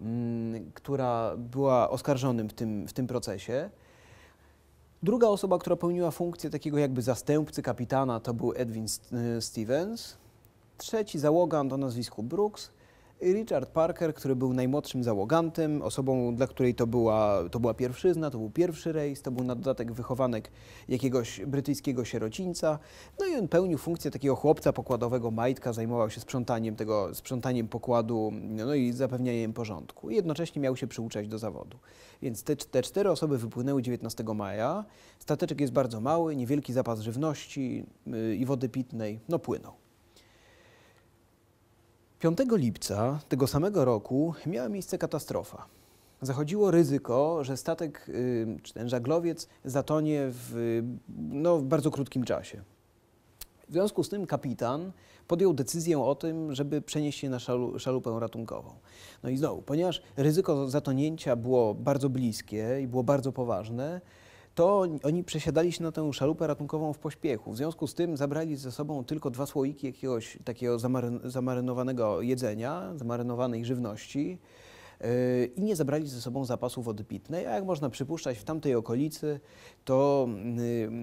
m, mm, która była oskarżonym w tym, w tym procesie. Druga osoba, która pełniła funkcję takiego jakby zastępcy kapitana, to był Edwin Stevens. Trzeci załogan o nazwisku Brooks Richard Parker, który był najmłodszym załogantem, osobą, dla której to była, to była pierwszyzna, to był pierwszy rejs, to był na dodatek wychowanek jakiegoś brytyjskiego sierocińca. No i on pełnił funkcję takiego chłopca pokładowego majtka, zajmował się sprzątaniem tego, sprzątaniem pokładu no i zapewnianiem porządku. I jednocześnie miał się przyuczać do zawodu. Więc te, te cztery osoby wypłynęły 19 maja. Stateczek jest bardzo mały, niewielki zapas żywności yy, i wody pitnej, no płynął. 5 lipca tego samego roku miała miejsce katastrofa. Zachodziło ryzyko, że statek y, czy ten żaglowiec zatonie w, y, no, w bardzo krótkim czasie. W związku z tym kapitan podjął decyzję o tym, żeby przenieść się na szalupę ratunkową. No i znowu, ponieważ ryzyko zatonięcia było bardzo bliskie i było bardzo poważne, to oni przesiadali się na tę szalupę ratunkową w pośpiechu. W związku z tym zabrali ze sobą tylko dwa słoiki jakiegoś takiego zamarynowanego jedzenia, zamarynowanej żywności yy, i nie zabrali ze sobą zapasów wody pitnej, a jak można przypuszczać, w tamtej okolicy to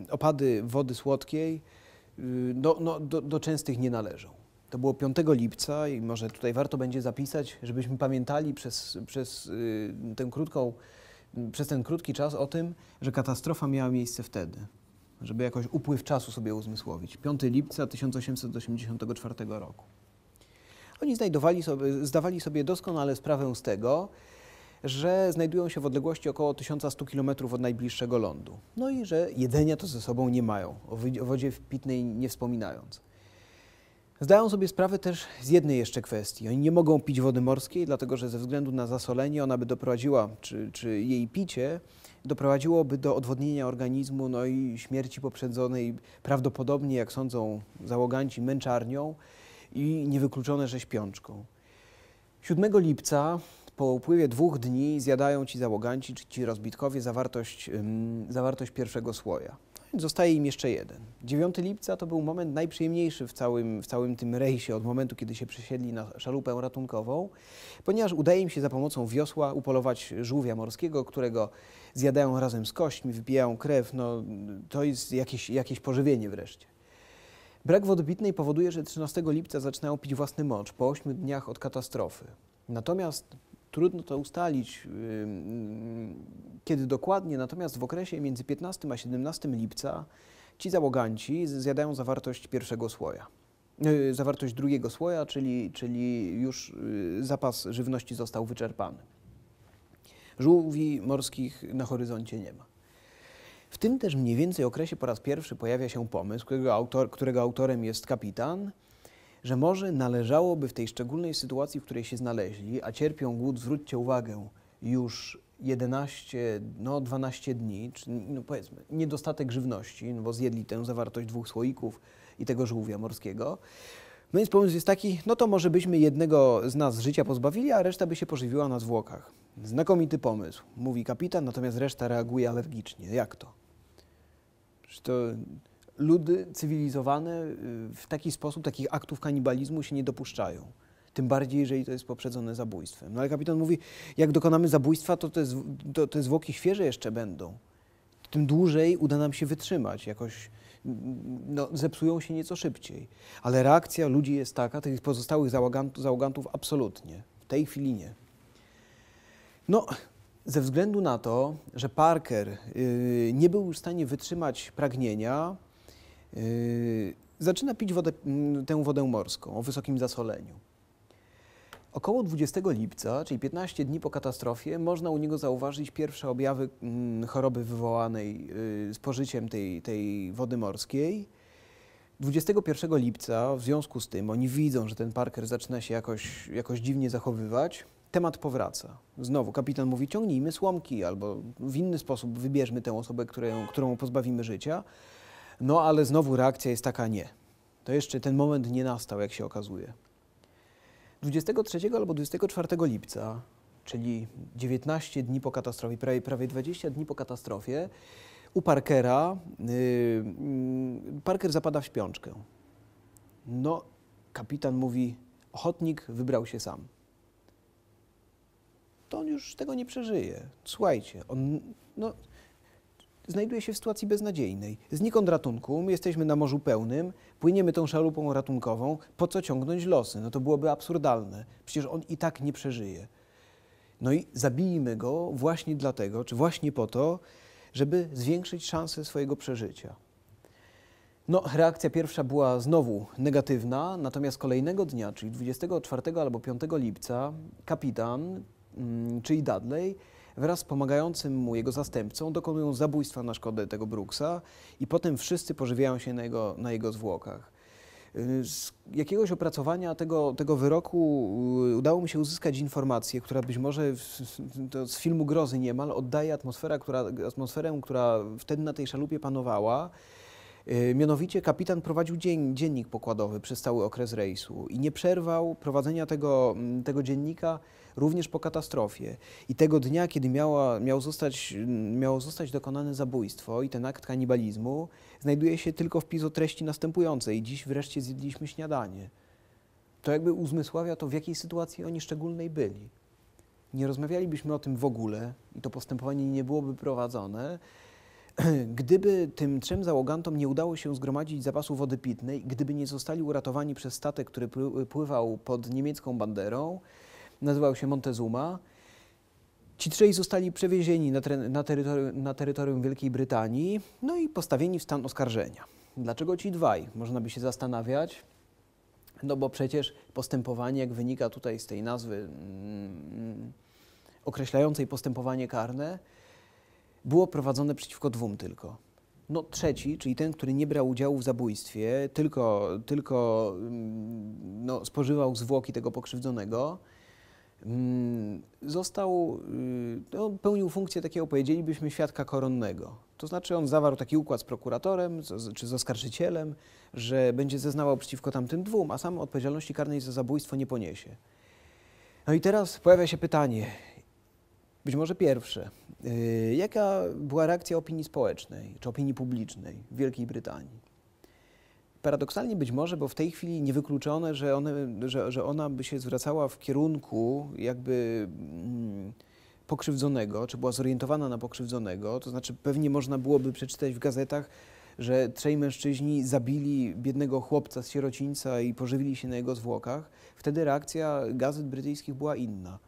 yy, opady wody słodkiej yy, do, no, do, do częstych nie należą. To było 5 lipca i może tutaj warto będzie zapisać, żebyśmy pamiętali przez, przez tę krótką przez ten krótki czas o tym, że katastrofa miała miejsce wtedy, żeby jakoś upływ czasu sobie uzmysłowić. 5 lipca 1884 roku. Oni znajdowali sobie, zdawali sobie doskonale sprawę z tego, że znajdują się w odległości około 1100 km od najbliższego lądu. No i że jedzenia to ze sobą nie mają, o wodzie pitnej nie wspominając. Zdają sobie sprawę też z jednej jeszcze kwestii. Oni nie mogą pić wody morskiej, dlatego że ze względu na zasolenie ona by doprowadziła, czy, czy jej picie doprowadziłoby do odwodnienia organizmu no i śmierci poprzedzonej prawdopodobnie, jak sądzą załoganci, męczarnią i niewykluczone, że śpiączką. 7 lipca po upływie dwóch dni zjadają ci załoganci, czy ci rozbitkowie, zawartość, zawartość pierwszego słoja. No zostaje im jeszcze jeden. 9 lipca to był moment najprzyjemniejszy w całym, w całym tym rejsie, od momentu, kiedy się przesiedli na szalupę ratunkową, ponieważ udaje im się za pomocą wiosła upolować żółwia morskiego, którego zjadają razem z kośćmi, wypijają krew. No, to jest jakieś, jakieś pożywienie wreszcie. Brak wodobitnej powoduje, że 13 lipca zaczynają pić własny mocz po 8 dniach od katastrofy. Natomiast Trudno to ustalić, kiedy dokładnie, natomiast w okresie między 15 a 17 lipca ci załoganci zjadają zawartość pierwszego słoja. Y, zawartość drugiego słoja, czyli, czyli już y, zapas żywności został wyczerpany. Żółwi morskich na horyzoncie nie ma. W tym też mniej więcej okresie po raz pierwszy pojawia się pomysł, którego, autor, którego autorem jest kapitan, że może należałoby w tej szczególnej sytuacji, w której się znaleźli, a cierpią głód, zwróćcie uwagę, już 11, no 12 dni, czy no powiedzmy niedostatek żywności, no bo zjedli tę zawartość dwóch słoików i tego żółwia morskiego. No więc pomysł jest taki, no to może byśmy jednego z nas życia pozbawili, a reszta by się pożywiła na zwłokach. Znakomity pomysł, mówi kapitan, natomiast reszta reaguje alergicznie. Jak to? Czy to ludy cywilizowane y, w taki sposób takich aktów kanibalizmu się nie dopuszczają. Tym bardziej, jeżeli to jest poprzedzone zabójstwem. No ale kapitan mówi, jak dokonamy zabójstwa, to te, to te zwłoki świeże jeszcze będą. Tym dłużej uda nam się wytrzymać, jakoś mm, mm, no, zepsują się nieco szybciej. Ale reakcja ludzi jest taka, tych pozostałych załogantów, załogantów absolutnie, w tej chwili nie. No, ze względu na to, że Parker yy, nie był w stanie wytrzymać pragnienia, Yy, zaczyna pić wodę, mm, tę wodę morską o wysokim zasoleniu. Około 20 lipca, czyli 15 dni po katastrofie, można u niego zauważyć pierwsze objawy mm, choroby wywołanej spożyciem yy, tej, tej wody morskiej. 21 lipca, w związku z tym, oni widzą, że ten Parker zaczyna się jakoś, jakoś dziwnie zachowywać. Temat powraca. Znowu kapitan mówi: ciągnijmy słomki, albo w inny sposób wybierzmy tę osobę, którą, którą pozbawimy życia. No ale znowu reakcja jest taka nie. To jeszcze ten moment nie nastał, jak się okazuje. 23 albo 24 lipca, czyli 19 dni po katastrofie, prawie, prawie 20 dni po katastrofie, u Parkera, yy, Parker zapada w śpiączkę. No, kapitan mówi, ochotnik wybrał się sam. To on już tego nie przeżyje. Słuchajcie, on, no, znajduje się w sytuacji beznadziejnej. Znikąd ratunku, my jesteśmy na morzu pełnym, płyniemy tą szalupą ratunkową, po co ciągnąć losy? No to byłoby absurdalne. Przecież on i tak nie przeżyje. No i zabijmy go właśnie dlatego, czy właśnie po to, żeby zwiększyć szanse swojego przeżycia. No, reakcja pierwsza była znowu negatywna, natomiast kolejnego dnia, czyli 24 albo 5 lipca, kapitan, mm, czyli Dudley, wraz z pomagającym mu jego zastępcą dokonują zabójstwa na szkodę tego Brooksa i potem wszyscy pożywiają się na jego, na jego zwłokach. Y, z jakiegoś opracowania tego, tego wyroku y, udało mi się uzyskać informację, która być może z filmu grozy niemal oddaje atmosferę która, atmosferę, która wtedy na tej szalupie panowała. Y, mianowicie kapitan prowadził dziennik pokładowy przez cały okres rejsu i nie przerwał prowadzenia tego, mm, tego dziennika również po katastrofie. I tego dnia, kiedy miała, miał zostać, miało zostać dokonane zabójstwo i ten akt kanibalizmu, znajduje się tylko wpis o treści następującej. Dziś wreszcie zjedliśmy śniadanie. To jakby uzmysławia to, w jakiej sytuacji oni szczególnej byli. Nie rozmawialibyśmy o tym w ogóle i to postępowanie nie byłoby prowadzone, gdyby tym trzem załogantom nie udało się zgromadzić zapasu wody pitnej, gdyby nie zostali uratowani przez statek, który pływał pod niemiecką banderą, nazywał się Montezuma. Ci trzej zostali przewiezieni na, na, terytorium, na terytorium Wielkiej Brytanii, no i postawieni w stan oskarżenia. Dlaczego ci dwaj? Można by się zastanawiać. No bo przecież postępowanie, jak wynika tutaj z tej nazwy mm, określającej postępowanie karne, było prowadzone przeciwko dwóm tylko. No trzeci, czyli ten, który nie brał udziału w zabójstwie, tylko, tylko mm, no, spożywał zwłoki tego pokrzywdzonego, Mm, został, y, no, pełnił funkcję takiego, powiedzielibyśmy, świadka koronnego. To znaczy on zawarł taki układ z prokuratorem czy z oskarżycielem, że będzie zeznawał przeciwko tamtym dwóm, a sam odpowiedzialności karnej za zabójstwo nie poniesie. No i teraz pojawia się pytanie, być może pierwsze, y, jaka była reakcja opinii społecznej czy opinii publicznej w Wielkiej Brytanii? paradoksalnie być może, bo w tej chwili niewykluczone, że, one, że, że ona by się zwracała w kierunku jakby mm, pokrzywdzonego, czy była zorientowana na pokrzywdzonego, to znaczy pewnie można byłoby przeczytać w gazetach, że trzej mężczyźni zabili biednego chłopca z sierocińca i pożywili się na jego zwłokach, wtedy reakcja gazet brytyjskich była inna.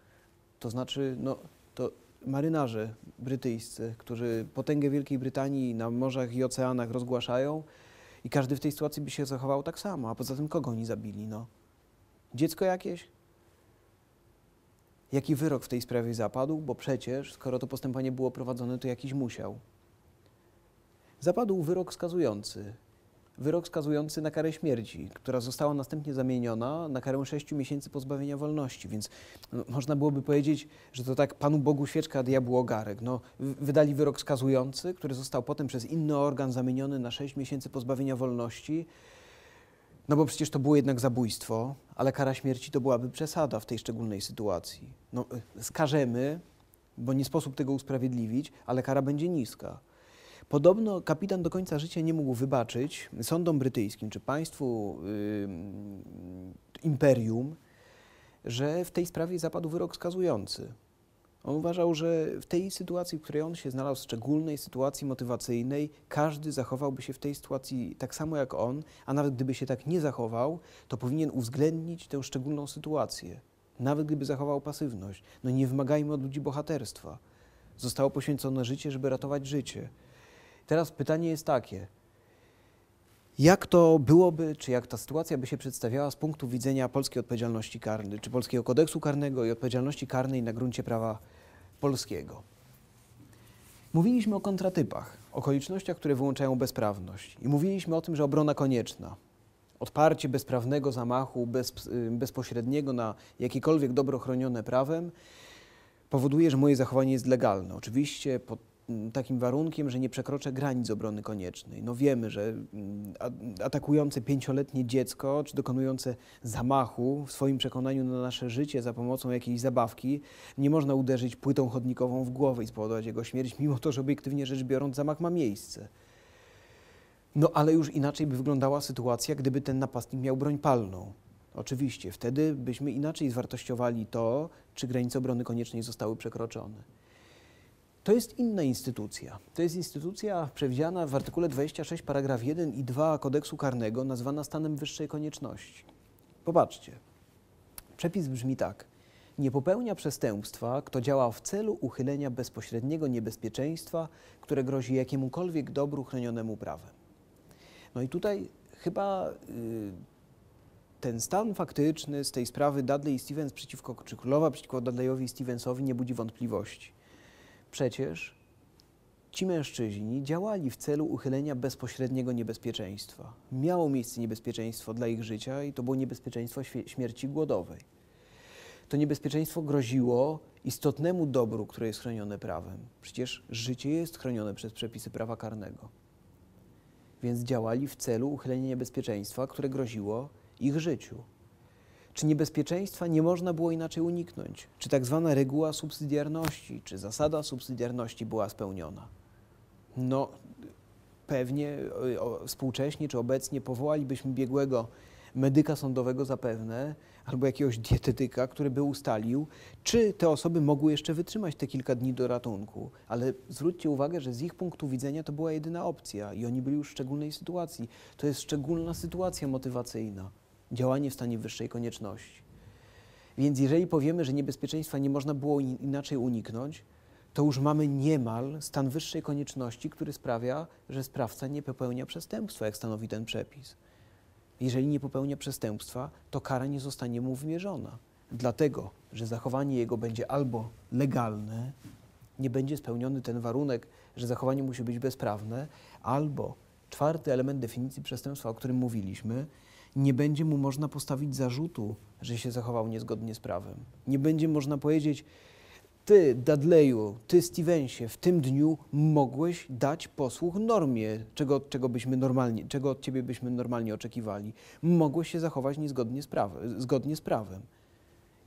To znaczy, no, to marynarze brytyjscy, którzy potęgę Wielkiej Brytanii na morzach i oceanach rozgłaszają, i każdy w tej sytuacji by się zachował tak samo. A poza tym kogo oni zabili? No. Dziecko jakieś? Jaki wyrok w tej sprawie zapadł? Bo przecież, skoro to postępowanie było prowadzone, to jakiś musiał. Zapadł wyrok skazujący wyrok skazujący na karę śmierci, która została następnie zamieniona na karę 6 miesięcy pozbawienia wolności. Więc no, można byłoby powiedzieć, że to tak Panu Bogu świeczka, diabłu ogarek. No, wydali wyrok skazujący, który został potem przez inny organ zamieniony na 6 miesięcy pozbawienia wolności. No bo przecież to było jednak zabójstwo, ale kara śmierci to byłaby przesada w tej szczególnej sytuacji. No, y, skażemy, bo nie sposób tego usprawiedliwić, ale kara będzie niska. Podobno kapitan do końca życia nie mógł wybaczyć sądom brytyjskim czy państwu yy, imperium, że w tej sprawie zapadł wyrok skazujący. On uważał, że w tej sytuacji, w której on się znalazł, w szczególnej sytuacji motywacyjnej, każdy zachowałby się w tej sytuacji tak samo jak on, a nawet gdyby się tak nie zachował, to powinien uwzględnić tę szczególną sytuację. Nawet gdyby zachował pasywność. No nie wymagajmy od ludzi bohaterstwa. Zostało poświęcone życie, żeby ratować życie. Teraz pytanie jest takie. Jak to byłoby, czy jak ta sytuacja by się przedstawiała z punktu widzenia polskiej odpowiedzialności karnej, czy polskiego kodeksu karnego i odpowiedzialności karnej na gruncie prawa polskiego? Mówiliśmy o kontratypach, okolicznościach, które wyłączają bezprawność i mówiliśmy o tym, że obrona konieczna, odparcie bezprawnego zamachu, bez, y, bezpośredniego na jakiekolwiek dobro chronione prawem powoduje, że moje zachowanie jest legalne. Oczywiście pod Mm, takim warunkiem, że nie przekroczę granic obrony koniecznej. No wiemy, że mm, atakujące pięcioletnie dziecko, czy dokonujące zamachu w swoim przekonaniu na nasze życie za pomocą jakiejś zabawki, nie można uderzyć płytą chodnikową w głowę i spowodować jego śmierć, mimo to, że obiektywnie rzecz biorąc zamach ma miejsce. No ale już inaczej by wyglądała sytuacja, gdyby ten napastnik miał broń palną. Oczywiście, wtedy byśmy inaczej zwartościowali to, czy granice obrony koniecznej zostały przekroczone. To jest inna instytucja. To jest instytucja przewidziana w artykule 26 paragraf 1 i 2 kodeksu karnego nazwana stanem wyższej konieczności. Popatrzcie. Przepis brzmi tak. Nie popełnia przestępstwa, kto działa w celu uchylenia bezpośredniego niebezpieczeństwa, które grozi jakiemukolwiek dobru chronionemu prawem. No i tutaj chyba yy, ten stan faktyczny z tej sprawy Dudley i Stevens przeciwko, czy królowa przeciwko Dudleyowi i Stevensowi nie budzi wątpliwości. Przecież ci mężczyźni działali w celu uchylenia bezpośredniego niebezpieczeństwa. Miało miejsce niebezpieczeństwo dla ich życia i to było niebezpieczeństwo śmierci głodowej. To niebezpieczeństwo groziło istotnemu dobru, które jest chronione prawem. Przecież życie jest chronione przez przepisy prawa karnego. Więc działali w celu uchylenia niebezpieczeństwa, które groziło ich życiu. Czy niebezpieczeństwa nie można było inaczej uniknąć? Czy tak zwana reguła subsydiarności, czy zasada subsydiarności była spełniona? No, pewnie współcześnie czy obecnie powołalibyśmy biegłego medyka sądowego zapewne, albo jakiegoś dietetyka, który by ustalił, czy te osoby mogły jeszcze wytrzymać te kilka dni do ratunku. Ale zwróćcie uwagę, że z ich punktu widzenia to była jedyna opcja i oni byli już w szczególnej sytuacji. To jest szczególna sytuacja motywacyjna działanie w stanie wyższej konieczności. Więc jeżeli powiemy, że niebezpieczeństwa nie można było inaczej uniknąć, to już mamy niemal stan wyższej konieczności, który sprawia, że sprawca nie popełnia przestępstwa, jak stanowi ten przepis. Jeżeli nie popełnia przestępstwa, to kara nie zostanie mu wymierzona, dlatego że zachowanie jego będzie albo legalne, nie będzie spełniony ten warunek, że zachowanie musi być bezprawne, albo czwarty element definicji przestępstwa, o którym mówiliśmy, nie będzie mu można postawić zarzutu, że się zachował niezgodnie z prawem. Nie będzie można powiedzieć, ty, Dudleyu, ty, Stevensie, w tym dniu mogłeś dać posłuch normie, czego, czego, byśmy normalnie, czego od ciebie byśmy normalnie oczekiwali. Mogłeś się zachować niezgodnie z, prawem, zgodnie z prawem.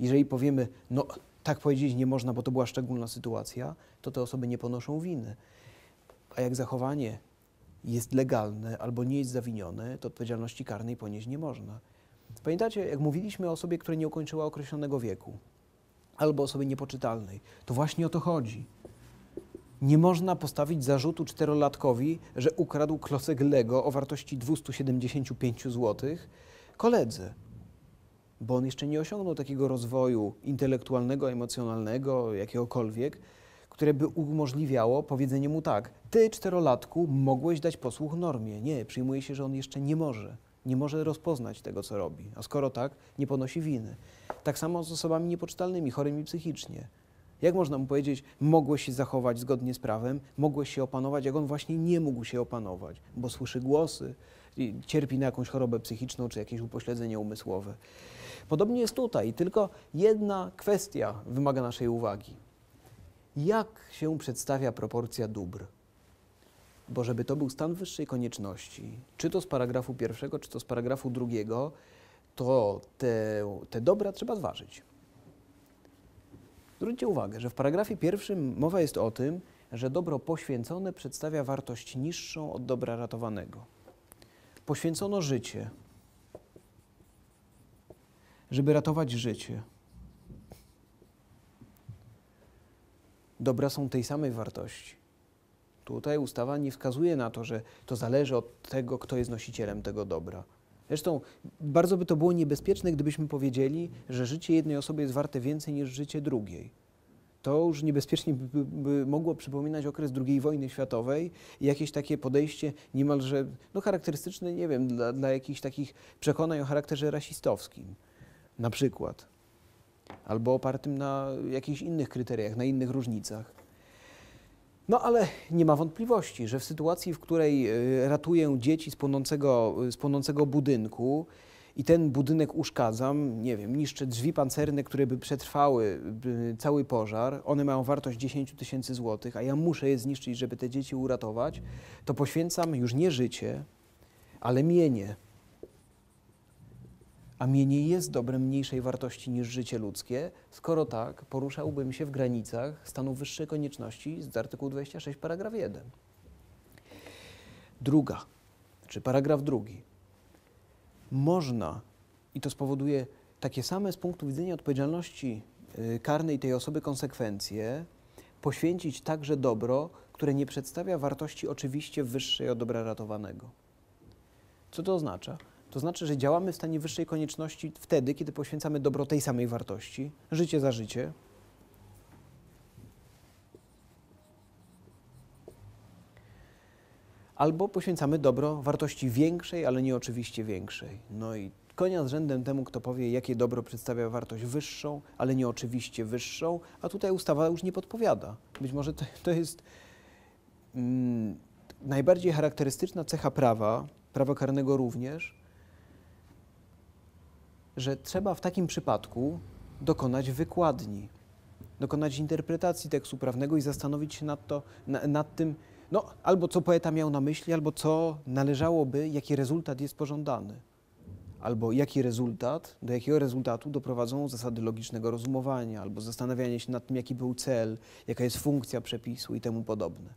Jeżeli powiemy, no tak powiedzieć nie można, bo to była szczególna sytuacja, to te osoby nie ponoszą winy. A jak zachowanie jest legalne albo nie jest zawinione, to odpowiedzialności karnej ponieść nie można. Pamiętacie, jak mówiliśmy o osobie, która nie ukończyła określonego wieku albo osobie niepoczytalnej, to właśnie o to chodzi. Nie można postawić zarzutu czterolatkowi, że ukradł klocek Lego o wartości 275 zł koledze, bo on jeszcze nie osiągnął takiego rozwoju intelektualnego, emocjonalnego, jakiegokolwiek, które by umożliwiało powiedzenie mu tak, ty czterolatku mogłeś dać posłuch normie. Nie, przyjmuje się, że on jeszcze nie może. Nie może rozpoznać tego, co robi, a skoro tak, nie ponosi winy. Tak samo z osobami niepoczytalnymi, chorymi psychicznie. Jak można mu powiedzieć, mogłeś się zachować zgodnie z prawem, mogłeś się opanować, jak on właśnie nie mógł się opanować, bo słyszy głosy, cierpi na jakąś chorobę psychiczną czy jakieś upośledzenie umysłowe. Podobnie jest tutaj, tylko jedna kwestia wymaga naszej uwagi jak się przedstawia proporcja dóbr. Bo żeby to był stan wyższej konieczności, czy to z paragrafu pierwszego, czy to z paragrafu drugiego, to te, te dobra trzeba zważyć. Zwróćcie uwagę, że w paragrafie pierwszym mowa jest o tym, że dobro poświęcone przedstawia wartość niższą od dobra ratowanego. Poświęcono życie, żeby ratować życie. dobra są tej samej wartości. Tutaj ustawa nie wskazuje na to, że to zależy od tego, kto jest nosicielem tego dobra. Zresztą bardzo by to było niebezpieczne, gdybyśmy powiedzieli, że życie jednej osoby jest warte więcej niż życie drugiej. To już niebezpiecznie by, by mogło przypominać okres II wojny światowej i jakieś takie podejście niemalże no, charakterystyczne, nie wiem, dla, dla jakichś takich przekonań o charakterze rasistowskim na przykład albo opartym na jakichś innych kryteriach, na innych różnicach. No ale nie ma wątpliwości, że w sytuacji, w której y, ratuję dzieci z płonącego, y, z płonącego budynku i ten budynek uszkadzam, nie wiem, niszczę drzwi pancerne, które by przetrwały y, cały pożar, one mają wartość 10 tysięcy złotych, a ja muszę je zniszczyć, żeby te dzieci uratować, to poświęcam już nie życie, ale mienie a mnie nie jest dobrem mniejszej wartości niż życie ludzkie, skoro tak, poruszałbym się w granicach stanu wyższej konieczności z artykułu 26 paragraf 1. Druga, czy paragraf drugi. Można, i to spowoduje takie same z punktu widzenia odpowiedzialności y, karnej tej osoby konsekwencje, poświęcić także dobro, które nie przedstawia wartości oczywiście wyższej od dobra ratowanego. Co to oznacza? To znaczy, że działamy w stanie wyższej konieczności wtedy, kiedy poświęcamy dobro tej samej wartości, życie za życie. Albo poświęcamy dobro wartości większej, ale nie oczywiście większej. No i konia z rzędem temu, kto powie, jakie dobro przedstawia wartość wyższą, ale nie oczywiście wyższą, a tutaj ustawa już nie podpowiada. Być może to, to jest mm, najbardziej charakterystyczna cecha prawa, prawa karnego również, że trzeba w takim przypadku dokonać wykładni, dokonać interpretacji tekstu prawnego i zastanowić się nad, to, na, nad tym, no, albo co poeta miał na myśli, albo co należałoby, jaki rezultat jest pożądany, albo jaki rezultat, do jakiego rezultatu doprowadzą zasady logicznego rozumowania, albo zastanawianie się nad tym, jaki był cel, jaka jest funkcja przepisu i temu podobne.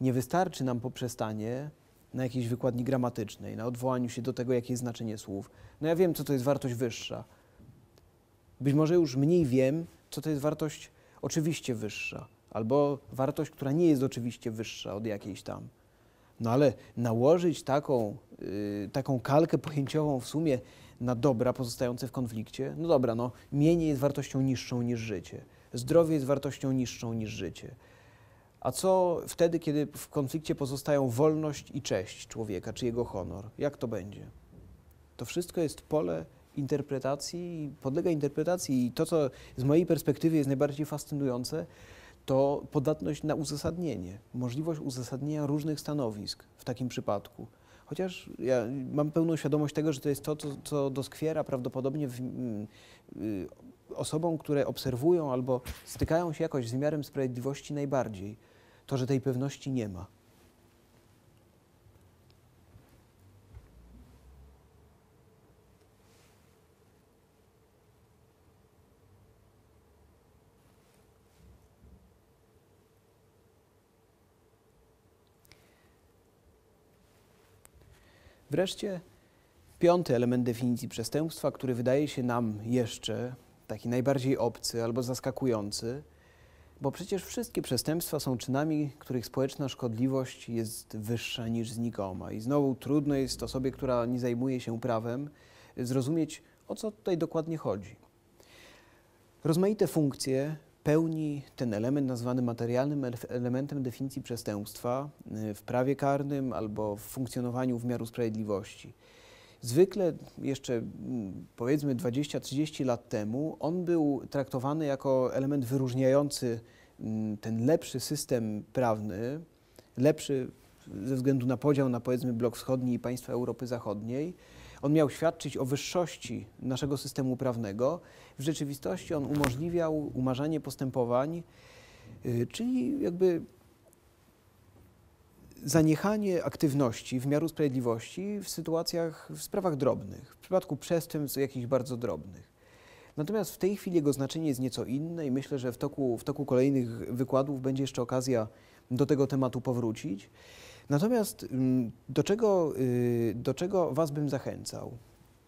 Nie wystarczy nam poprzestanie na jakiejś wykładni gramatycznej, na odwołaniu się do tego, jakie jest znaczenie słów. No ja wiem, co to jest wartość wyższa. Być może już mniej wiem, co to jest wartość oczywiście wyższa, albo wartość, która nie jest oczywiście wyższa od jakiejś tam. No ale nałożyć taką, yy, taką kalkę pojęciową w sumie na dobra pozostające w konflikcie, no dobra, no mienie jest wartością niższą niż życie, zdrowie jest wartością niższą niż życie, a co wtedy, kiedy w konflikcie pozostają wolność i cześć człowieka, czy jego honor? Jak to będzie? To wszystko jest pole interpretacji, podlega interpretacji i to, co z mojej perspektywy jest najbardziej fascynujące, to podatność na uzasadnienie, możliwość uzasadnienia różnych stanowisk w takim przypadku. Chociaż ja mam pełną świadomość tego, że to jest to, co, co doskwiera prawdopodobnie w, mm, y, osobom, które obserwują albo stykają się jakoś z wymiarem sprawiedliwości najbardziej to, że tej pewności nie ma. Wreszcie piąty element definicji przestępstwa, który wydaje się nam jeszcze taki najbardziej obcy albo zaskakujący, bo przecież wszystkie przestępstwa są czynami, których społeczna szkodliwość jest wyższa niż znikoma. I znowu trudno jest osobie, która nie zajmuje się prawem, zrozumieć, o co tutaj dokładnie chodzi. Rozmaite funkcje pełni ten element nazwany materialnym elementem definicji przestępstwa y, w prawie karnym albo w funkcjonowaniu w miarę sprawiedliwości. Zwykle jeszcze mm, powiedzmy 20-30 lat temu on był traktowany jako element wyróżniający mm, ten lepszy system prawny, lepszy ze względu na podział na powiedzmy blok wschodni i państwa Europy Zachodniej. On miał świadczyć o wyższości naszego systemu prawnego. W rzeczywistości on umożliwiał umarzanie postępowań, y, czyli jakby zaniechanie aktywności w miarę sprawiedliwości w sytuacjach, w sprawach drobnych, w przypadku przestępstw jakichś bardzo drobnych. Natomiast w tej chwili jego znaczenie jest nieco inne i myślę, że w toku, w toku kolejnych wykładów będzie jeszcze okazja do tego tematu powrócić. Natomiast mm, do czego, y, do czego Was bym zachęcał?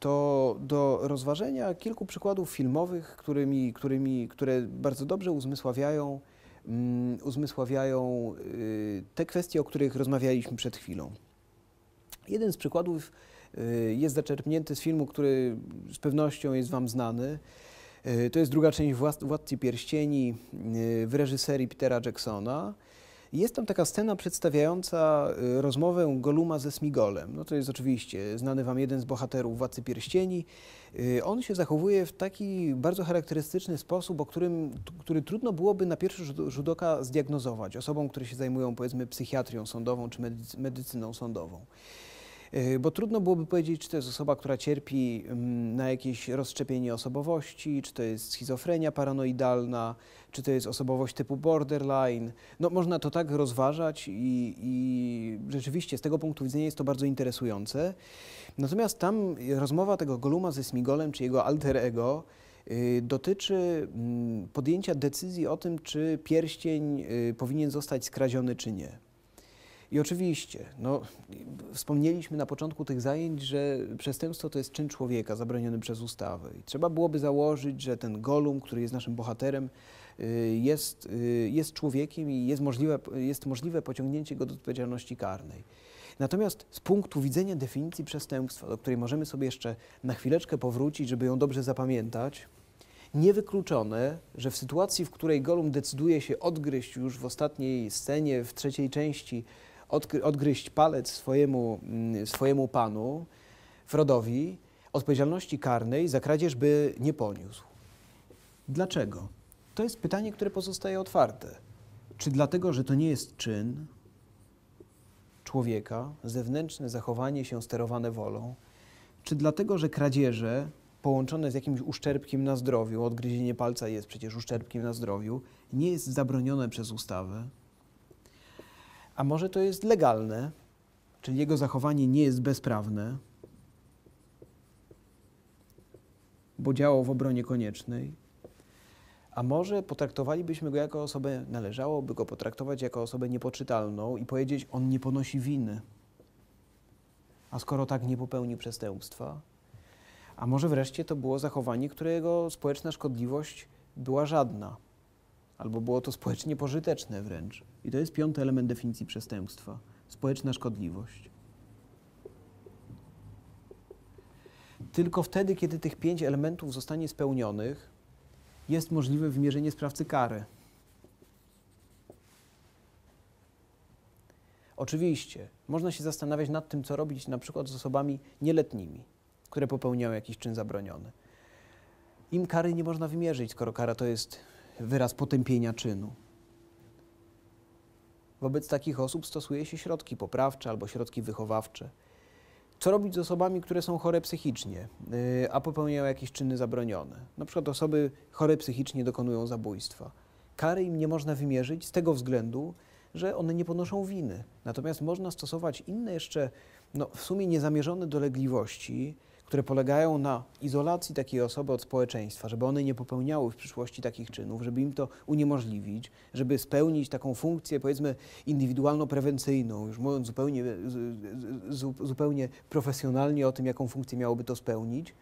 To do rozważenia kilku przykładów filmowych, którymi, którymi, które bardzo dobrze uzmysławiają Mm, uzmysławiają y, te kwestie, o których rozmawialiśmy przed chwilą. Jeden z przykładów y, jest zaczerpnięty z filmu, który z pewnością jest Wam znany. Y, to jest druga część Władcy Pierścieni w reżyserii Petera Jacksona. Jest tam taka scena przedstawiająca y, rozmowę Goluma ze Smigolem. No to jest oczywiście znany wam jeden z bohaterów Władcy Pierścieni. Y, on się zachowuje w taki bardzo charakterystyczny sposób, o którym, który trudno byłoby na pierwszy rzut oka zdiagnozować osobom, które się zajmują powiedzmy psychiatrią sądową czy medycyną sądową. E, bo trudno byłoby powiedzieć, czy to jest osoba, która cierpi mm, na jakieś rozszczepienie osobowości, czy to jest schizofrenia paranoidalna, czy to jest osobowość typu borderline. No, można to tak rozważać i, i rzeczywiście z tego punktu widzenia jest to bardzo interesujące. Natomiast tam rozmowa tego Goluma ze Smigolem, czy jego alter ego, y, dotyczy mm, podjęcia decyzji o tym, czy pierścień y, powinien zostać skradziony, czy nie. I oczywiście, no, wspomnieliśmy na początku tych zajęć, że przestępstwo to jest czyn człowieka zabroniony przez ustawę. I trzeba byłoby założyć, że ten Golum, który jest naszym bohaterem, y, jest, y, jest człowiekiem i jest możliwe, jest możliwe pociągnięcie go do odpowiedzialności karnej. Natomiast z punktu widzenia definicji przestępstwa, do której możemy sobie jeszcze na chwileczkę powrócić, żeby ją dobrze zapamiętać, niewykluczone, że w sytuacji, w której Golum decyduje się odgryźć już w ostatniej scenie, w trzeciej części odgryźć palec swojemu, mm, swojemu panu, Frodowi, odpowiedzialności karnej za kradzież by nie poniósł. Dlaczego? To jest pytanie, które pozostaje otwarte. Czy dlatego, że to nie jest czyn człowieka, zewnętrzne zachowanie się sterowane wolą, czy dlatego, że kradzieże połączone z jakimś uszczerbkiem na zdrowiu, odgryzienie palca jest przecież uszczerbkiem na zdrowiu, nie jest zabronione przez ustawę? A może to jest legalne, czyli jego zachowanie nie jest bezprawne, bo działał w obronie koniecznej. A może potraktowalibyśmy go jako osobę, należałoby go potraktować jako osobę niepoczytalną i powiedzieć, on nie ponosi winy. A skoro tak nie popełni przestępstwa, a może wreszcie to było zachowanie, którego społeczna szkodliwość była żadna albo było to społecznie pożyteczne wręcz. I to jest piąty element definicji przestępstwa społeczna szkodliwość. Tylko wtedy, kiedy tych pięć elementów zostanie spełnionych, jest możliwe wymierzenie sprawcy kary. Oczywiście, można się zastanawiać nad tym, co robić na przykład z osobami nieletnimi, które popełniają jakiś czyn zabroniony. Im kary nie można wymierzyć, skoro kara to jest wyraz potępienia czynu. Wobec takich osób stosuje się środki poprawcze albo środki wychowawcze. Co robić z osobami, które są chore psychicznie, y, a popełniają jakieś czyny zabronione? Na przykład osoby chore psychicznie dokonują zabójstwa. Kary im nie można wymierzyć z tego względu, że one nie ponoszą winy. Natomiast można stosować inne jeszcze, no, w sumie niezamierzone dolegliwości, które polegają na izolacji takiej osoby od społeczeństwa, żeby one nie popełniały w przyszłości takich czynów, żeby im to uniemożliwić, żeby spełnić taką funkcję, powiedzmy, indywidualno-prewencyjną, już mówiąc zupełnie, zupełnie profesjonalnie o tym, jaką funkcję miałoby to spełnić.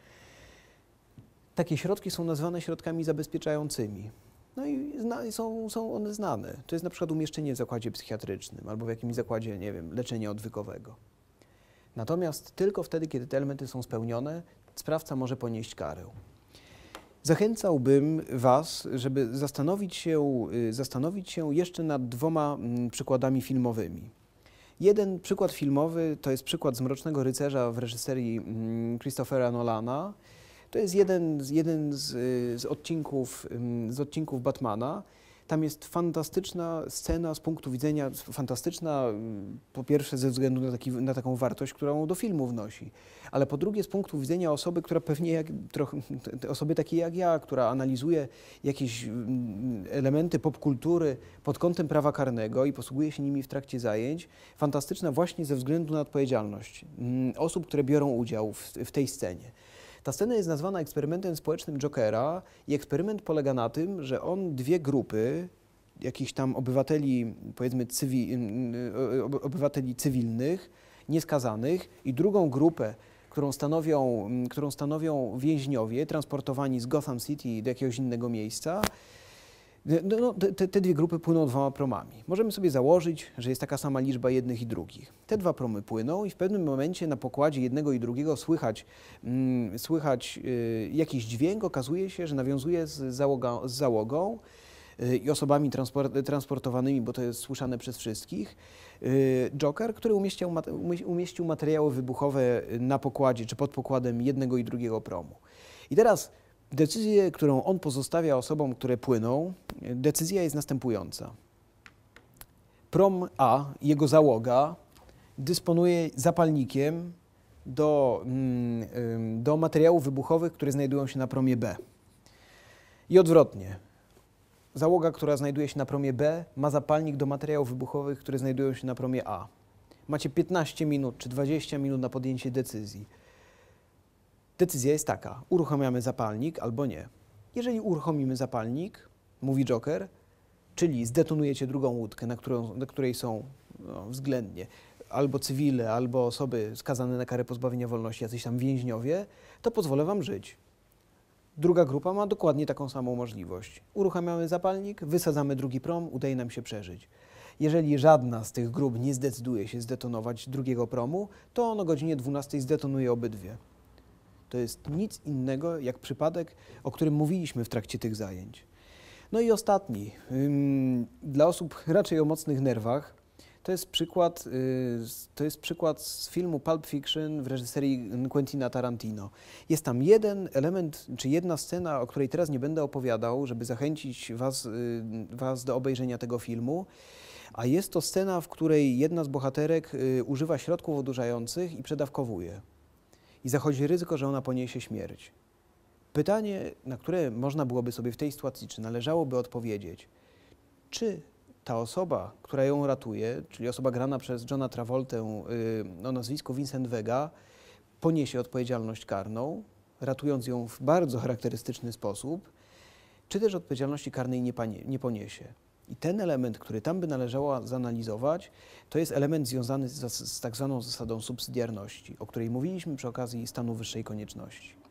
Takie środki są nazywane środkami zabezpieczającymi. No i zna, są, są one znane. To jest na przykład umieszczenie w zakładzie psychiatrycznym albo w jakimś zakładzie, nie wiem, leczenia odwykowego. Natomiast tylko wtedy, kiedy te elementy są spełnione, sprawca może ponieść karę. Zachęcałbym Was, żeby zastanowić się, y, zastanowić się jeszcze nad dwoma mm, przykładami filmowymi. Jeden przykład filmowy to jest przykład Zmrocznego Rycerza w reżyserii mm, Christophera Nolana. To jest jeden, jeden z, y, z, odcinków, mm, z odcinków Batmana. Tam jest fantastyczna scena z punktu widzenia, fantastyczna mm, po pierwsze ze względu na, taki, na taką wartość, którą do filmu wnosi, ale po drugie z punktu widzenia osoby, która pewnie jak, trochę, osoby takiej jak ja, która analizuje jakieś mm, elementy popkultury pod kątem prawa karnego i posługuje się nimi w trakcie zajęć, fantastyczna właśnie ze względu na odpowiedzialność mm, osób, które biorą udział w, w tej scenie. Ta scena jest nazwana eksperymentem społecznym Jokera i eksperyment polega na tym, że on dwie grupy jakichś tam obywateli, powiedzmy cywi, obywateli cywilnych, nieskazanych i drugą grupę, którą stanowią, którą stanowią więźniowie transportowani z Gotham City do jakiegoś innego miejsca, no, no te, te, dwie grupy płyną dwoma promami. Możemy sobie założyć, że jest taka sama liczba jednych i drugich. Te dwa promy płyną i w pewnym momencie na pokładzie jednego i drugiego słychać, mm, słychać y, jakiś dźwięk. Okazuje się, że nawiązuje z, załoga, z załogą y, i osobami transport, transportowanymi, bo to jest słyszane przez wszystkich, y, Joker, który umieścił, umieścił materiały wybuchowe na pokładzie czy pod pokładem jednego i drugiego promu. I teraz Decyzję, którą on pozostawia osobom, które płyną, decyzja jest następująca. Prom A, jego załoga, dysponuje zapalnikiem do, mm, do materiałów wybuchowych, które znajdują się na promie B. I odwrotnie. Załoga, która znajduje się na promie B, ma zapalnik do materiałów wybuchowych, które znajdują się na promie A. Macie 15 minut czy 20 minut na podjęcie decyzji Decyzja jest taka: uruchamiamy zapalnik albo nie. Jeżeli uruchomimy zapalnik, mówi Joker, czyli zdetonujecie drugą łódkę, na, którą, na której są no, względnie albo cywile, albo osoby skazane na karę pozbawienia wolności, jacyś tam więźniowie, to pozwolę wam żyć. Druga grupa ma dokładnie taką samą możliwość. Uruchamiamy zapalnik, wysadzamy drugi prom, udaje nam się przeżyć. Jeżeli żadna z tych grup nie zdecyduje się zdetonować drugiego promu, to on o godzinie 12 zdetonuje obydwie. To jest nic innego jak przypadek, o którym mówiliśmy w trakcie tych zajęć. No i ostatni, dla osób raczej o mocnych nerwach, to jest przykład, y, to jest przykład z filmu Pulp Fiction w reżyserii Quentina Tarantino. Jest tam jeden element, czy jedna scena, o której teraz nie będę opowiadał, żeby zachęcić was, y, was do obejrzenia tego filmu. A jest to scena, w której jedna z bohaterek y, używa środków odurzających i przedawkowuje i zachodzi ryzyko, że ona poniesie śmierć. Pytanie, na które można byłoby sobie w tej sytuacji, czy należałoby odpowiedzieć, czy ta osoba, która ją ratuje, czyli osoba grana przez Johna Travoltę yy, o no, nazwisku Vincent Vega, poniesie odpowiedzialność karną, ratując ją w bardzo charakterystyczny sposób, czy też odpowiedzialności karnej nie, panie, nie poniesie. I ten element, który tam by należało zanalizować, to jest element związany z, z tak zwaną zasadą subsydiarności, o której mówiliśmy przy okazji stanu wyższej konieczności.